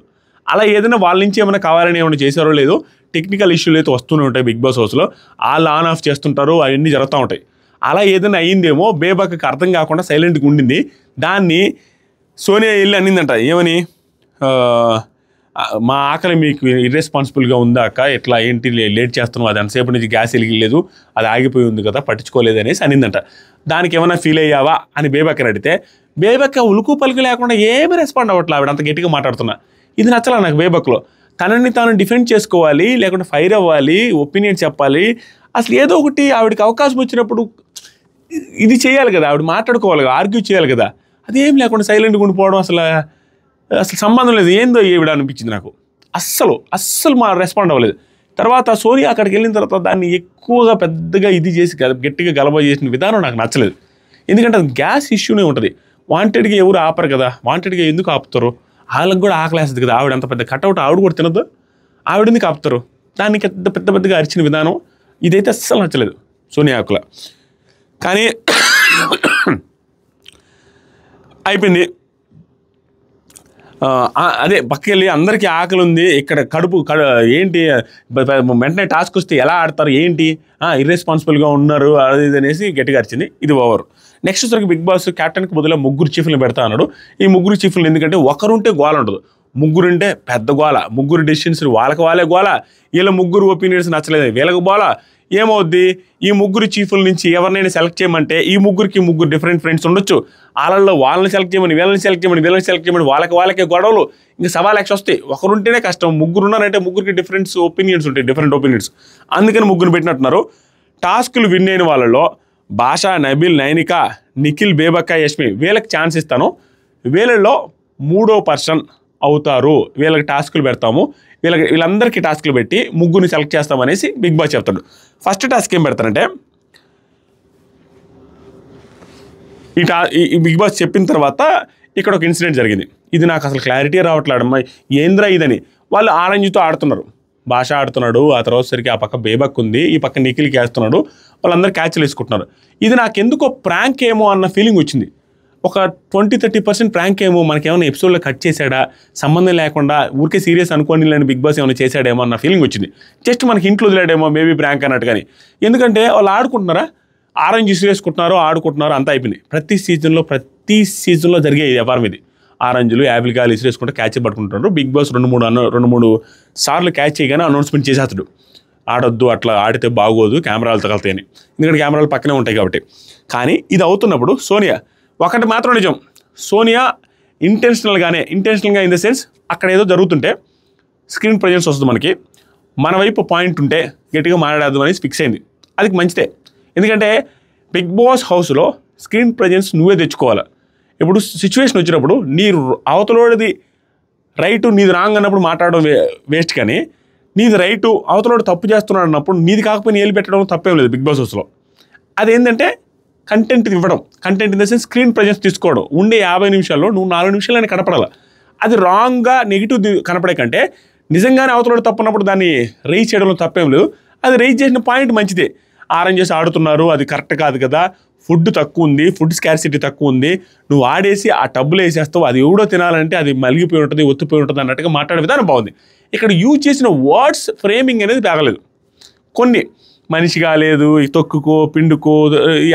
అలా ఏదైనా వాళ్ళ నుంచి ఏమైనా కావాలని ఏమైనా చేశారో లేదు టెక్నికల్ ఇష్యూలు అయితే వస్తూనే ఉంటాయి బిగ్ బాస్ హౌస్లో వాళ్ళు ఆన్ ఆఫ్ చేస్తుంటారు అవన్నీ జరుగుతూ ఉంటాయి అలా ఏదైనా అయ్యిందేమో బేబాకకి అర్థం కాకుండా సైలెంట్గా ఉండింది దాన్ని సోనియా వెళ్ళి అనిందంట ఏమని మా ఆకలి మీకు ఇర్రెస్పాన్సిబుల్గా ఉందా అక్క ఎట్లా ఏంటి లేట్ చేస్తున్నావు అది అంతసేపు నుంచి గ్యాస్ వెలిగిలేదు అది ఆగిపోయి ఉంది కదా పట్టించుకోలేదు అనేసి అనిందంట దానికి ఏమైనా ఫీల్ అయ్యావా అని బేబక్కని అడిగితే బేబక్క ఉలుకు పలుకు లేకుండా ఏమి రెస్పాండ్ అవ్వట్లే ఆవిడ అంత గట్టిగా మాట్లాడుతున్నా ఇది నచ్చలా నాకు బేబక్లో తనని తాను డిఫెండ్ చేసుకోవాలి లేకుంటే ఫైర్ అవ్వాలి ఒపీనియన్ చెప్పాలి అసలు ఏదో ఒకటి ఆవిడకి అవకాశం వచ్చినప్పుడు ఇది చేయాలి కదా ఆవిడ మాట్లాడుకోవాలి కదా ఆర్గ్యూ చేయాలి కదా అదేం లేకుండా సైలెంట్గా ఉండిపోవడం అసలు అసలు సంబంధం లేదు ఏందో ఈవిడ అనిపించింది నాకు అస్సలు అస్సలు మా రెస్పాండ్ అవ్వలేదు తర్వాత సోనియా అక్కడికి వెళ్ళిన తర్వాత దాన్ని ఎక్కువగా పెద్దగా ఇది చేసి గట్టిగా గలబ చేసిన విధానం నాకు నచ్చలేదు ఎందుకంటే అది గ్యాస్ ఇష్యూనే ఉంటుంది వాంటెడ్గా ఎవరు ఆపరు కదా వాంటెడ్గా ఎందుకు ఆపుతారు వాళ్ళకి కూడా ఆకలేస్తుంది కదా ఆవిడ అంత పెద్ద కట్అవుట్ ఆవిడ కూడా తినద్దు ఆవిడ ఎందుకు ఆపుతారు దాన్ని పెద్ద పెద్ద పెద్దగా అరిచిన విధానం ఇదైతే అస్సలు నచ్చలేదు సోనియా ఆకుల కానీ అయిపోయింది అదే వెళ్ళి అందరికీ ఆకలి ఉంది ఇక్కడ కడుపు ఏంటి వెంటనే టాస్క్ వస్తే ఎలా ఆడతారు ఏంటి ఇర్రెస్పాన్సిబుల్గా ఉన్నారు అది ఇది అనేసి గట్టిగా అరిచింది ఇది ఓవర్ నెక్స్ట్ సరికి బిగ్ బాస్ క్యాప్టెన్కి బదులు ముగ్గురు చీఫ్లు పెడతా అన్నాడు ఈ ముగ్గురు చీఫ్లు ఎందుకంటే ఒకరుంటే గోల ఉండదు ముగ్గురు ఉంటే పెద్ద గోళ ముగ్గురు డెసిషన్స్ వాళ్ళకి వాళ్ళే గోళ వీళ్ళ ముగ్గురు ఒపీనియన్స్ నచ్చలేదు వీళ్ళకి గోళ ఏమవుద్ది ఈ ముగ్గురు చీఫుల నుంచి ఎవరినైనా సెలెక్ట్ చేయమంటే ఈ ముగ్గురికి ముగ్గురు డిఫరెంట్ ఫ్రెండ్స్ ఉండొచ్చు వాళ్ళల్లో వాళ్ళని సెలెక్ట్ చేయమని వీళ్ళని సెలెక్ట్ చేయమని వీళ్ళని సెలెక్ట్ చేయమని వాళ్ళకి వాళ్ళకే గొడవలు ఇంకా సవాల్ లక్ష వస్తాయి ఒకరుంటేనే కష్టం ముగ్గురు ఉన్నారంటే ముగ్గురికి డిఫరెంట్స్ ఒపీనియన్స్ ఉంటాయి డిఫరెంట్ ఒపీనియన్స్ అందుకని ముగ్గురు పెట్టినట్టున్నారు టాస్కులు విన్ అయిన వాళ్ళలో భాషా నబిల్ నైనిక నిఖిల్ బేబక్క యష్మి వీళ్ళకి ఛాన్స్ ఇస్తాను వీళ్ళల్లో మూడో పర్సన్ అవుతారు వీళ్ళకి టాస్క్లు పెడతాము వీళ్ళకి వీళ్ళందరికీ టాస్క్లు పెట్టి ముగ్గురిని సెలెక్ట్ చేస్తామనేసి బిగ్ బాస్ చెప్తాడు ఫస్ట్ టాస్క్ ఏం పెడతానంటే ఈ టా ఈ బిగ్ బాస్ చెప్పిన తర్వాత ఇక్కడ ఒక ఇన్సిడెంట్ జరిగింది ఇది నాకు అసలు క్లారిటీ రావట్లేదు అమ్మాయి ఏంద్ర ఇదని వాళ్ళు ఆరెంజ్తో ఆడుతున్నారు భాష ఆడుతున్నాడు ఆ తర్వాత సరికి ఆ పక్క బేబక్ ఉంది ఈ పక్క నిఖిల్కి వేస్తున్నాడు వాళ్ళందరూ క్యాచ్లు వేసుకుంటున్నారు ఇది నాకు ఎందుకో ప్రాంక్ ఏమో అన్న ఫీలింగ్ వచ్చింది ఒక ట్వంటీ థర్టీ పర్సెంట్ ప్రాంక్ ఏమో మనకేమైనా ఎపిసోడ్లో కట్ చేశాడా సంబంధం లేకుండా ఊరికే సీరియస్ అనుకోని లేని బిగ్ బాస్ ఏమైనా చేశాడేమో అన్న ఫీలింగ్ వచ్చింది జస్ట్ మనకి ఇంట్లో వదిలాడేమో మేబీ ప్రాంక్ అన్నట్టు కానీ ఎందుకంటే వాళ్ళు ఆడుకుంటున్నారా ఆరెంజ్ వేసుకుంటున్నారో ఆడుకుంటున్నారో అంతా అయిపోయింది ప్రతి సీజన్లో ప్రతి సీజన్లో జరిగే వ్యాపారం ఇది ఆరెంజ్లు ఇసు వేసుకుంటే క్యాచ్ పట్టుకుంటున్నారు బిగ్ బాస్ రెండు మూడు అన్న రెండు మూడు సార్లు క్యాచ్ చేయగానే అనౌన్స్మెంట్ చేసేస్తాడు ఆడొద్దు అట్లా ఆడితే బాగోదు కెమెరాలు తగలతాయని ఎందుకంటే కెమెరాలు పక్కనే ఉంటాయి కాబట్టి కానీ ఇది అవుతున్నప్పుడు సోనియా ఒకటి మాత్రం నిజం సోనియా ఇంటెన్షనల్గానే ఇంటెన్షనల్గా ఇన్ ద సెన్స్ అక్కడ ఏదో జరుగుతుంటే స్క్రీన్ ప్రజెన్స్ వస్తుంది మనకి మన వైపు పాయింట్ ఉంటే గట్టిగా మాట్లాడదు అనేది ఫిక్స్ అయింది అది మంచిదే ఎందుకంటే బిగ్ బాస్ హౌస్లో స్క్రీన్ ప్రజెన్స్ నువ్వే తెచ్చుకోవాలి ఇప్పుడు సిచ్యువేషన్ వచ్చినప్పుడు నీ అవతలోడిది రైటు నీది రాంగ్ అన్నప్పుడు మాట్లాడడం వేస్ట్ కానీ నీది రైటు అవతలోడు తప్పు చేస్తున్నాడు అన్నప్పుడు నీది కాకపోయినా ఏలు పెట్టడం తప్పేం లేదు బిగ్ బాస్ హౌస్లో అదేంటంటే కంటెంట్ ఇవ్వడం content in the sense screen presence తీసుకోవడం ఉండే యాభై నిమిషాల్లో నువ్వు నాలుగు నిమిషాలు ఆయన కనపడాలి అది రాంగ్గా నెగిటివ్ కనపడే కంటే నిజంగానే అవతలడు తప్పున్నప్పుడు దాన్ని రేజ్ చేయడంలో తప్పేం లేదు అది రేజ్ చేసిన పాయింట్ మంచిదే ఆరెంజెస్ చేసి ఆడుతున్నారు అది కరెక్ట్ కాదు కదా ఫుడ్ తక్కువ ఉంది ఫుడ్ స్కార్సిటీ తక్కువ ఉంది నువ్వు ఆడేసి ఆ టబ్బులు వేసేస్తావు అది ఎవడో తినాలంటే అది మలిగిపోయి ఉంటుంది ఒత్తిపోయి ఉంటుంది అన్నట్టుగా మాట్లాడే విధానం బాగుంది ఇక్కడ యూజ్ చేసిన వర్డ్స్ ఫ్రేమింగ్ అనేది తాగలేదు కొన్ని మనిషి కాలేదు తొక్కుకో పిండుకో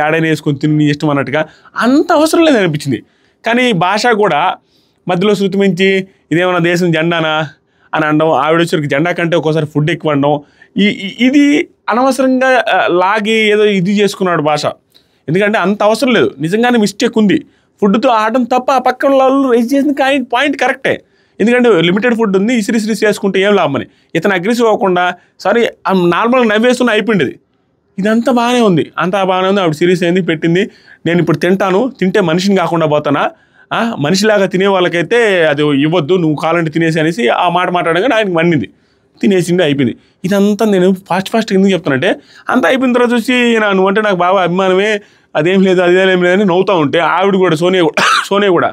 ఏడైనా వేసుకొని తిని ఇష్టం అన్నట్టుగా అంత అవసరం లేదు అనిపించింది కానీ భాష కూడా మధ్యలో శృతి మించి ఇదేమన్నా దేశం జెండానా అని అనడం ఆవిడ వచ్చరికి జెండా కంటే ఒక్కోసారి ఫుడ్ ఎక్కువ అనడం ఈ ఇది అనవసరంగా లాగి ఏదో ఇది చేసుకున్నాడు భాష ఎందుకంటే అంత అవసరం లేదు నిజంగానే మిస్టేక్ ఉంది ఫుడ్తో ఆడడం తప్ప ఆ పక్కన వాళ్ళు రేజ్ చేసిన పాయింట్ కరెక్టే ఎందుకంటే లిమిటెడ్ ఫుడ్ ఉంది ఇసిరి ఇసిరి చేసుకుంటే ఏం లాభమని ఇతను అగ్రెసివ్ అవ్వకుండా సారీ నార్మల్గా నవ్వేస్తున్న అయిపోయింది ఇదంతా బాగానే ఉంది అంతా బాగానే ఉంది ఆవిడ సీరియస్ అయింది పెట్టింది నేను ఇప్పుడు తింటాను తింటే మనిషిని కాకుండా పోతానా మనిషిలాగా తినే వాళ్ళకైతే అది ఇవ్వద్దు నువ్వు కాలంటే తినేసి అనేసి ఆ మాట మాట్లాడగా ఆయనకి మన్నింది తినేసింది అయిపోయింది ఇదంతా నేను ఫాస్ట్ ఫాస్ట్ ఎందుకు చెప్తానంటే అంతా అయిపోయిన తర్వాత చూసి నువ్వంటే నాకు బాగా అభిమానమే అదేం లేదు అదేం లేదు అని నవ్వుతూ ఉంటే ఆవిడ కూడా సోనియా కూడా సోనియా కూడా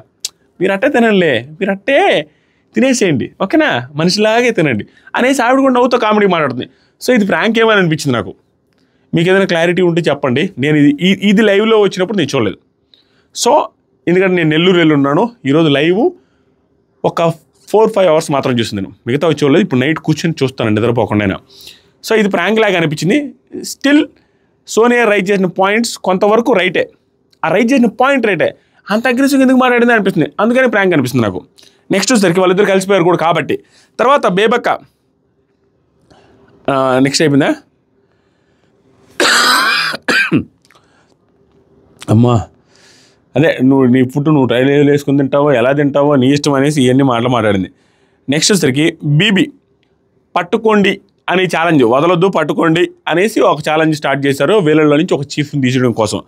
మీరు అట్టే తినలే మీరు అట్టే తినేసేయండి ఓకేనా మనిషిలాగే తినండి అనేసి ఆవిడ కూడా నవ్వుతో కామెడీ మాట్లాడుతుంది సో ఇది ఫ్రాంక్ ఏమని అనిపించింది నాకు మీకు ఏదైనా క్లారిటీ ఉంటే చెప్పండి నేను ఇది ఇది లైవ్లో వచ్చినప్పుడు నేను చూడలేదు సో ఎందుకంటే నేను నెల్లూరు వెళ్ళి ఉన్నాను ఈరోజు లైవ్ ఒక ఫోర్ ఫైవ్ అవర్స్ మాత్రం చూసింది నేను మిగతా చూడలేదు ఇప్పుడు నైట్ కూర్చొని చూస్తాను నిద్రపోకుండా సో ఇది ప్రాంక్ లాగా అనిపించింది స్టిల్ సోనియా రైట్ చేసిన పాయింట్స్ కొంతవరకు రైటే ఆ రైట్ చేసిన పాయింట్ రైటే అంత అగ్రెసివ్ ఎందుకు మాట్లాడింది అనిపిస్తుంది అందుకని ప్రాంక్ అనిపిస్తుంది నాకు నెక్స్ట్ వచ్చేసరికి వాళ్ళిద్దరు కలిసిపోయారు కూడా కాబట్టి తర్వాత బేబక్క నెక్స్ట్ అయిపోయిందా అమ్మా అదే నువ్వు నీ ఫుడ్ నువ్వు టైల్ వేసుకుని తింటావో ఎలా తింటావో నీ ఇష్టం అనేసి ఇవన్నీ మాటలు మాట్లాడింది నెక్స్ట్ వచ్చేసరికి బీబీ పట్టుకోండి అనే ఛాలెంజ్ వదలొద్దు పట్టుకోండి అనేసి ఒక ఛాలెంజ్ స్టార్ట్ చేశారు వీళ్ళల్లో నుంచి ఒక చీఫ్ని తీసేయడం కోసం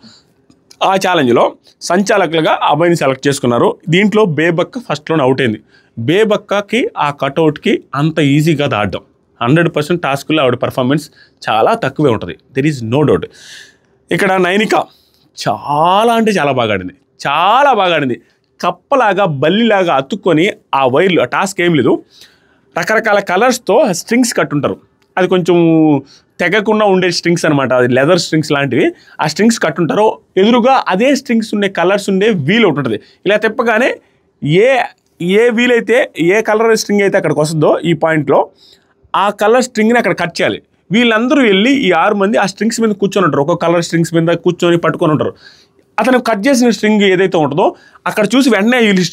ఆ ఛాలెంజ్లో సంచాలకులుగా అభయ్ని సెలెక్ట్ చేసుకున్నారు దీంట్లో బేబక్క ఫస్ట్లోనే అవుట్ అయింది బేబక్కకి ఆ కట్అవుట్కి అంత ఈజీగా దాడడం హండ్రెడ్ పర్సెంట్ టాస్క్లో ఆవిడ పర్ఫార్మెన్స్ చాలా తక్కువే ఉంటుంది దెర్ ఈజ్ నో డౌట్ ఇక్కడ నైనిక చాలా అంటే చాలా బాగా ఆడింది చాలా బాగా ఆడింది కప్పలాగా బల్లిలాగా అతుక్కొని ఆ వైర్లు ఆ టాస్క్ ఏం లేదు రకరకాల కలర్స్తో స్ట్రింగ్స్ కట్టుంటారు అది కొంచెం తెగకుండా ఉండే స్ట్రింగ్స్ అనమాట అది లెదర్ స్ట్రింగ్స్ లాంటివి ఆ స్ట్రింగ్స్ ఉంటారో ఎదురుగా అదే స్ట్రింగ్స్ ఉండే కలర్స్ ఉండే వీల్ ఒకటి ఉంటుంది ఇలా తెప్పగానే ఏ ఏ వీల్ అయితే ఏ కలర్ స్ట్రింగ్ అయితే అక్కడికి వస్తుందో ఈ పాయింట్లో ఆ కలర్ స్ట్రింగ్ని అక్కడ కట్ చేయాలి వీళ్ళందరూ వెళ్ళి ఈ ఆరు మంది ఆ స్ట్రింగ్స్ మీద కూర్చొని ఉంటారు ఒక్కొక్క కలర్ స్ట్రింగ్స్ మీద కూర్చొని పట్టుకొని ఉంటారు అతను కట్ చేసిన స్ట్రింగ్ ఏదైతే ఉంటుందో అక్కడ చూసి వెంటనే వీళ్ళు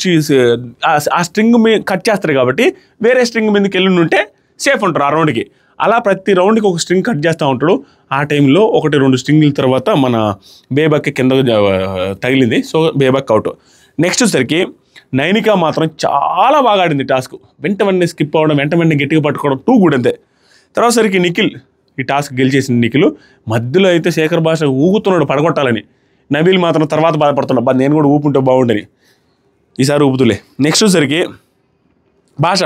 ఆ స్ట్రింగ్ కట్ చేస్తారు కాబట్టి వేరే స్ట్రింగ్ మీదకి వెళ్ళి ఉంటే సేఫ్ ఉంటారు ఆ రౌండ్కి అలా ప్రతి రౌండ్కి ఒక స్ట్రింగ్ కట్ చేస్తూ ఉంటాడు ఆ టైంలో ఒకటి రెండు స్ట్రింగ్ల తర్వాత మన బేబక్కి కింద తగిలింది సో బేబక్ అవుట్ నెక్స్ట్ వచ్చేసరికి నైనికా మాత్రం చాలా బాగా ఆడింది టాస్క్ వెంట వెంటనే స్కిప్ అవ్వడం వెంట వెంటనే గట్టిగా పట్టుకోవడం టూ గుడ్ అంతే తర్వాత సరికి నిఖిల్ ఈ టాస్క్ గెలిచేసిన నిఖిల్ మధ్యలో అయితే శేఖర్ భాష ఊగుతున్నాడు పడగొట్టాలని నబీల్ మాత్రం తర్వాత బాధపడుతున్నాడు బా నేను కూడా ఊపుంటే బాగుండని ఈసారి ఊపుతులే నెక్స్ట్ వచ్చేసరికి భాష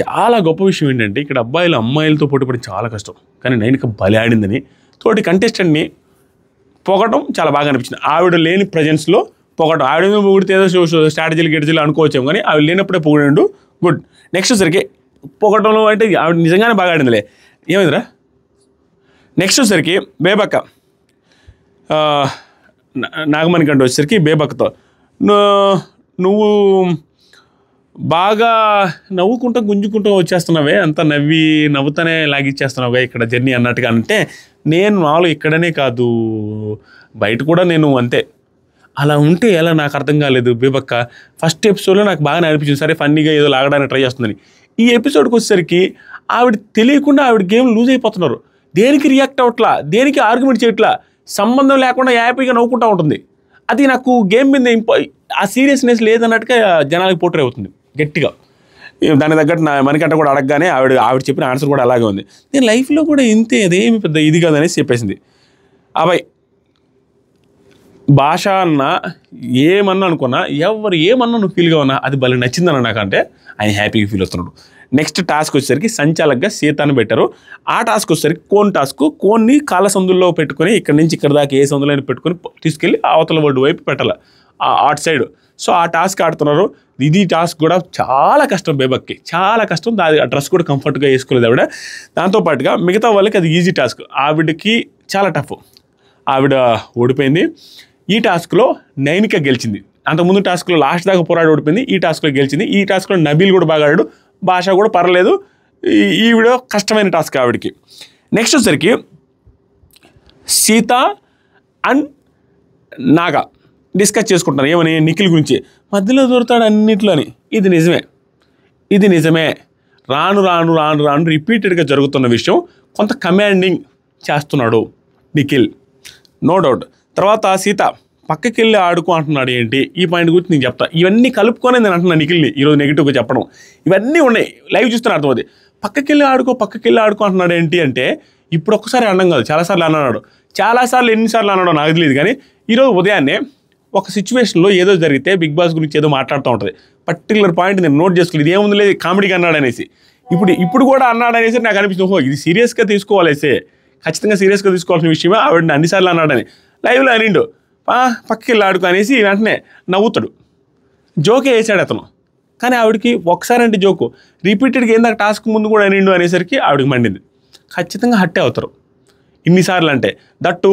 చాలా గొప్ప విషయం ఏంటంటే ఇక్కడ అబ్బాయిలు అమ్మాయిలతో పోటీపడి చాలా కష్టం కానీ నైన్కి బలి ఆడిందని తోటి కంటెస్టెంట్ని పొగటం చాలా బాగా అనిపించింది ఆవిడ లేని ప్రజెన్స్లో పొగటం ఆవిడ పొగిడితే ఏదో స్ట్రాటజీలు గెడిజీలు అనుకోవచ్చాము కానీ ఆవిడ లేనప్పుడే పొగిడండు గుడ్ నెక్స్ట్ వచ్చరికి పొగటంలో అంటే ఆవిడ నిజంగానే బాగా ఆడిందిలే ఏమైందిరా నెక్స్ట్ వచ్చరికి బేబక్క నాగమణికంట వచ్చేసరికి బేబక్కతో నువ్వు బాగా నవ్వుకుంటూ గుంజుకుంటూ వచ్చేస్తున్నావే అంత నవ్వి నవ్వుతానే లాగిచ్చేస్తున్నావుగా ఇక్కడ జర్నీ అన్నట్టుగా అంటే నేను మామూలు ఇక్కడనే కాదు బయట కూడా నేను అంతే అలా ఉంటే ఎలా నాకు అర్థం కాలేదు బీబక్క ఫస్ట్ ఎపిసోడ్లో నాకు బాగానే అనిపించింది సరే ఫన్నీగా ఏదో లాగడానికి ట్రై చేస్తుందని ఈ ఎపిసోడ్కి వచ్చేసరికి ఆవిడ తెలియకుండా ఆవిడ గేమ్ లూజ్ అయిపోతున్నారు దేనికి రియాక్ట్ అవట్లా దేనికి ఆర్గ్యుమెంట్ చేయట్లా సంబంధం లేకుండా హ్యాపీగా నవ్వుకుంటూ ఉంటుంది అది నాకు గేమ్ మీద ఇంపా ఆ సీరియస్నెస్ లేదన్నట్టుగా జనాలకు పోట్రే అవుతుంది గట్టిగా దాని తగ్గట్టు నా మనకంట కూడా అడగగానే ఆవిడ ఆవిడ చెప్పిన ఆన్సర్ కూడా అలాగే ఉంది నేను లైఫ్లో కూడా ఇంతే అదేమి పెద్ద ఇది కాదనేసి చెప్పేసింది అబ్బాయి భాష అన్నా ఏమన్నా అనుకున్నా ఎవరు ఏమన్నా నువ్వు ఫీల్గా ఉన్నా అది భలే నచ్చిందన్న నాకంటే ఆయన హ్యాపీగా ఫీల్ అవుతున్నాడు నెక్స్ట్ టాస్క్ వచ్చేసరికి సంచాలకగా సీతాన్ని పెట్టారు ఆ టాస్క్ వచ్చేసరికి కోన్ టాస్క్ కోన్ని కాల సందుల్లో పెట్టుకొని ఇక్కడ నుంచి ఇక్కడ దాకా ఏ సందులో పెట్టుకొని తీసుకెళ్ళి అవతల ఒడ్డు వైపు పెట్టాలి ఆ అటు సైడ్ సో ఆ టాస్క్ ఆడుతున్నారు ఇది టాస్క్ కూడా చాలా కష్టం బేబక్కి చాలా కష్టం దాని డ్రెస్ కూడా కంఫర్ట్గా వేసుకోలేదు ఆవిడ దాంతోపాటుగా మిగతా వాళ్ళకి అది ఈజీ టాస్క్ ఆవిడకి చాలా టఫ్ ఆవిడ ఓడిపోయింది ఈ టాస్క్లో నైన్గా గెలిచింది అంతకుముందు టాస్క్లో లాస్ట్ దాకా పోరాడి ఓడిపోయింది ఈ టాస్క్లో గెలిచింది ఈ టాస్క్లో నబీల్ కూడా బాగా ఆడాడు భాష కూడా పర్లేదు ఈవిడ కష్టమైన టాస్క్ ఆవిడకి నెక్స్ట్ వచ్చేసరికి సీత అండ్ నాగా డిస్కస్ చేసుకుంటున్నారు ఏమని నిఖిల్ గురించి మధ్యలో దొరుకుతాడు అన్నిట్లోని ఇది నిజమే ఇది నిజమే రాను రాను రాను రాను రిపీటెడ్గా జరుగుతున్న విషయం కొంత కమాండింగ్ చేస్తున్నాడు నిఖిల్ నో డౌట్ తర్వాత సీత పక్కకి వెళ్ళి ఆడుకో అంటున్నాడు ఏంటి ఈ పాయింట్ గురించి నేను చెప్తా ఇవన్నీ కలుపుకొని నేను అంటున్నాను నిఖిల్ని ఈరోజు నెగిటివ్గా చెప్పడం ఇవన్నీ ఉన్నాయి లైవ్ చూస్తున్నా అర్థమవుతుంది పక్కకి వెళ్ళి ఆడుకో పక్కకి వెళ్ళి ఆడుకో అంటున్నాడు ఏంటి అంటే ఇప్పుడు ఒకసారి అనడం కాదు చాలాసార్లు అన్నాడు చాలాసార్లు ఎన్నిసార్లు అన్నాడో నాకు తెలియదు కానీ ఈరోజు ఉదయాన్నే ఒక సిచ్యువేషన్లో ఏదో జరిగితే బిగ్ బాస్ గురించి ఏదో మాట్లాడుతూ ఉంటుంది పర్టికులర్ పాయింట్ నేను నోట్ చేసుకోలేదు ఇది ఏముంది లేదు కామెడీగా అన్నాడు అనేసి ఇప్పుడు ఇప్పుడు కూడా అన్నాడు నాకు అనిపించింది ఓహో ఇది సీరియస్గా తీసుకోవాలేసే ఖచ్చితంగా సీరియస్గా తీసుకోవాల్సిన విషయమే ఆవిడని అన్నిసార్లు అన్నాడని లైవ్లో అనిండు పక్కకి వెళ్ళి అనేసి వెంటనే నవ్వుతాడు జోకే వేసాడు అతను కానీ ఆవిడకి ఒకసారి అంటే జోకు రిపీటెడ్గా ఏందాక టాస్క్ ముందు కూడా అనిండు అనేసరికి ఆవిడకి మండింది ఖచ్చితంగా హట్టే అవుతారు ఇన్నిసార్లు అంటే దట్టు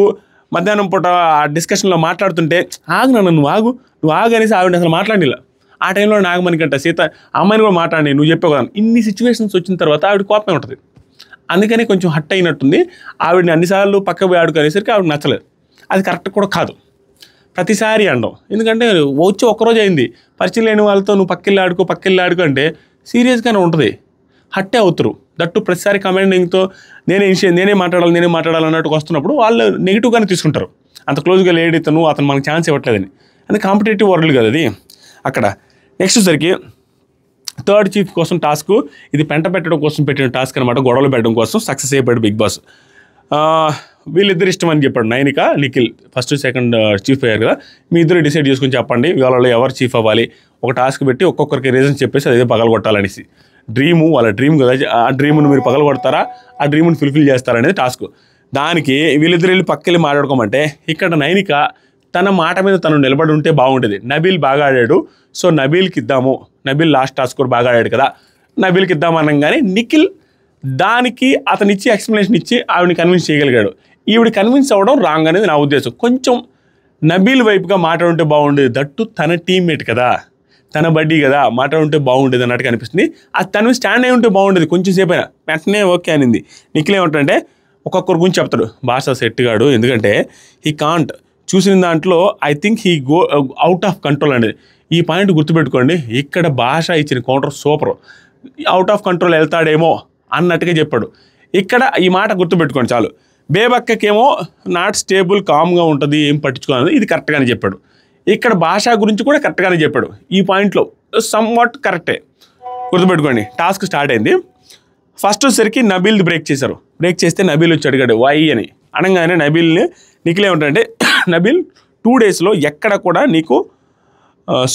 మధ్యాహ్నం పూట ఆ డిస్కషన్లో మాట్లాడుతుంటే ఆగు నన్ను నువ్వు ఆగు నువ్వు ఆగు అనేసి ఆవిడ అసలు మాట్లాడిలా ఆ టైంలో నాగమణి కంట సీత అమ్మాయిని కూడా మాట్లాడి నువ్వు చెప్పే కదా ఇన్ని సిచ్యువేషన్స్ వచ్చిన తర్వాత ఆవిడ కోపమే ఉంటుంది అందుకని కొంచెం హట్ అయినట్టుంది ఆవిడని అన్నిసార్లు పక్క పోయి ఆడుకు అనేసరికి ఆవిడ నచ్చలేదు అది కరెక్ట్ కూడా కాదు ప్రతిసారి అండవు ఎందుకంటే వచ్చి ఒక్కరోజు అయింది పరిచయం లేని వాళ్ళతో నువ్వు పక్కెళ్ళి ఆడుకో పక్కెళ్ళి ఆడుకో అంటే సీరియస్గానే ఉంటుంది హట్టే అవుతారు దట్టు ప్రతిసారి కమాండింగ్తో నేనే ఇన్షియే నేనే మాట్లాడాలి నేనే మాట్లాడాలి అన్నట్టుగా వస్తున్నప్పుడు వాళ్ళు నెగిటివ్గానే తీసుకుంటారు అంత క్లోజ్గా లేడు ఇతను అతను మనకు ఛాన్స్ ఇవ్వట్లేదని అది కాంపిటేటివ్ వరల్డ్ కదా అది అక్కడ నెక్స్ట్ సరికి థర్డ్ చీఫ్ కోసం టాస్క్ ఇది పెంట పెట్టడం కోసం పెట్టిన టాస్క్ అనమాట గొడవలు పెట్టడం కోసం సక్సెస్ అయిపోయాడు బిగ్ బాస్ వీళ్ళిద్దరు ఇష్టం అని చెప్పాడు Nainika Nikhil first second chief అయ్యారు కదా మీ ఇద్దరు డిసైడ్ చేసుకుని చెప్పండి వాళ్ళలో ఎవరు చీఫ్ అవ్వాలి ఒక టాస్క్ పెట్టి ఒక్కొక్కరికి రీజన్ చెప్పేసి అదే పగలగొట్టాలనేసి డ్రీము వాళ్ళ డ్రీమ్ కదా ఆ డ్రీమును మీరు పగలగొడతారా ఆ డ్రీమును ఫుల్ఫిల్ చేస్తారనేది టాస్క్ దానికి వీళ్ళిద్దరు వెళ్ళి పక్కకి మాట్లాడుకోమంటే ఇక్కడ నైనిక తన మాట మీద తను నిలబడి ఉంటే బాగుంటుంది నబీల్ బాగా ఆడాడు సో నబీల్కి ఇద్దాము నబీల్ లాస్ట్ టాస్క్ కూడా బాగా ఆడాడు కదా నబీల్కి ఇద్దాం అనగానే నిఖిల్ దానికి అతను ఇచ్చి ఎక్స్ప్లెనేషన్ ఇచ్చి ఆవిడని కన్విన్స్ చేయగలిగాడు ఈవిడ కన్విన్స్ అవ్వడం రాంగ్ అనేది నా ఉద్దేశం కొంచెం నబీల్ వైపుగా మాట్లాడుంటే బాగుండేది దట్టు తన టీమ్మేట్ కదా తన బడ్డీ కదా మాట ఉంటే బాగుండేది అన్నట్టు కనిపిస్తుంది అది తను స్టాండ్ అయి ఉంటే బాగుండేది కొంచెం సేపు అయినా వెంటనే ఓకే అనింది నిఖిల్ ఏమంటే ఒక్కొక్కరి గురించి చెప్తాడు భాష సెట్ గాడు ఎందుకంటే హీ కాంట్ చూసిన దాంట్లో I think he go out of control అనేది ఈ పాయింట్ గుర్తుపెట్టుకోండి ఇక్కడ భాష ఇచ్చిన counter super out of control వెళ్తాడేమో అన్నట్టుగా చెప్పాడు ఇక్కడ ఈ మాట గుర్తుపెట్టుకోండి చాలు బేబక్కకేమో నాట్ స్టేబుల్ కామ్గా ఉంటుంది ఏం పట్టించుకోవాలి ఇది కరెక్ట్గానే చెప్పాడు ఇక్కడ భాష గురించి కూడా కరెక్ట్గానే చెప్పాడు ఈ పాయింట్లో సమ్ వాట్ కరెక్టే గుర్తుపెట్టుకోండి టాస్క్ స్టార్ట్ అయింది ఫస్ట్ వచ్చేసరికి నబీల్ బ్రేక్ చేశారు బ్రేక్ చేస్తే నబీల్ వచ్చి అడిగాడు వై అని అనగానే నబీల్ని నిఖిల్ ఉంటాడంటే నబీల్ టూ డేస్లో ఎక్కడ కూడా నీకు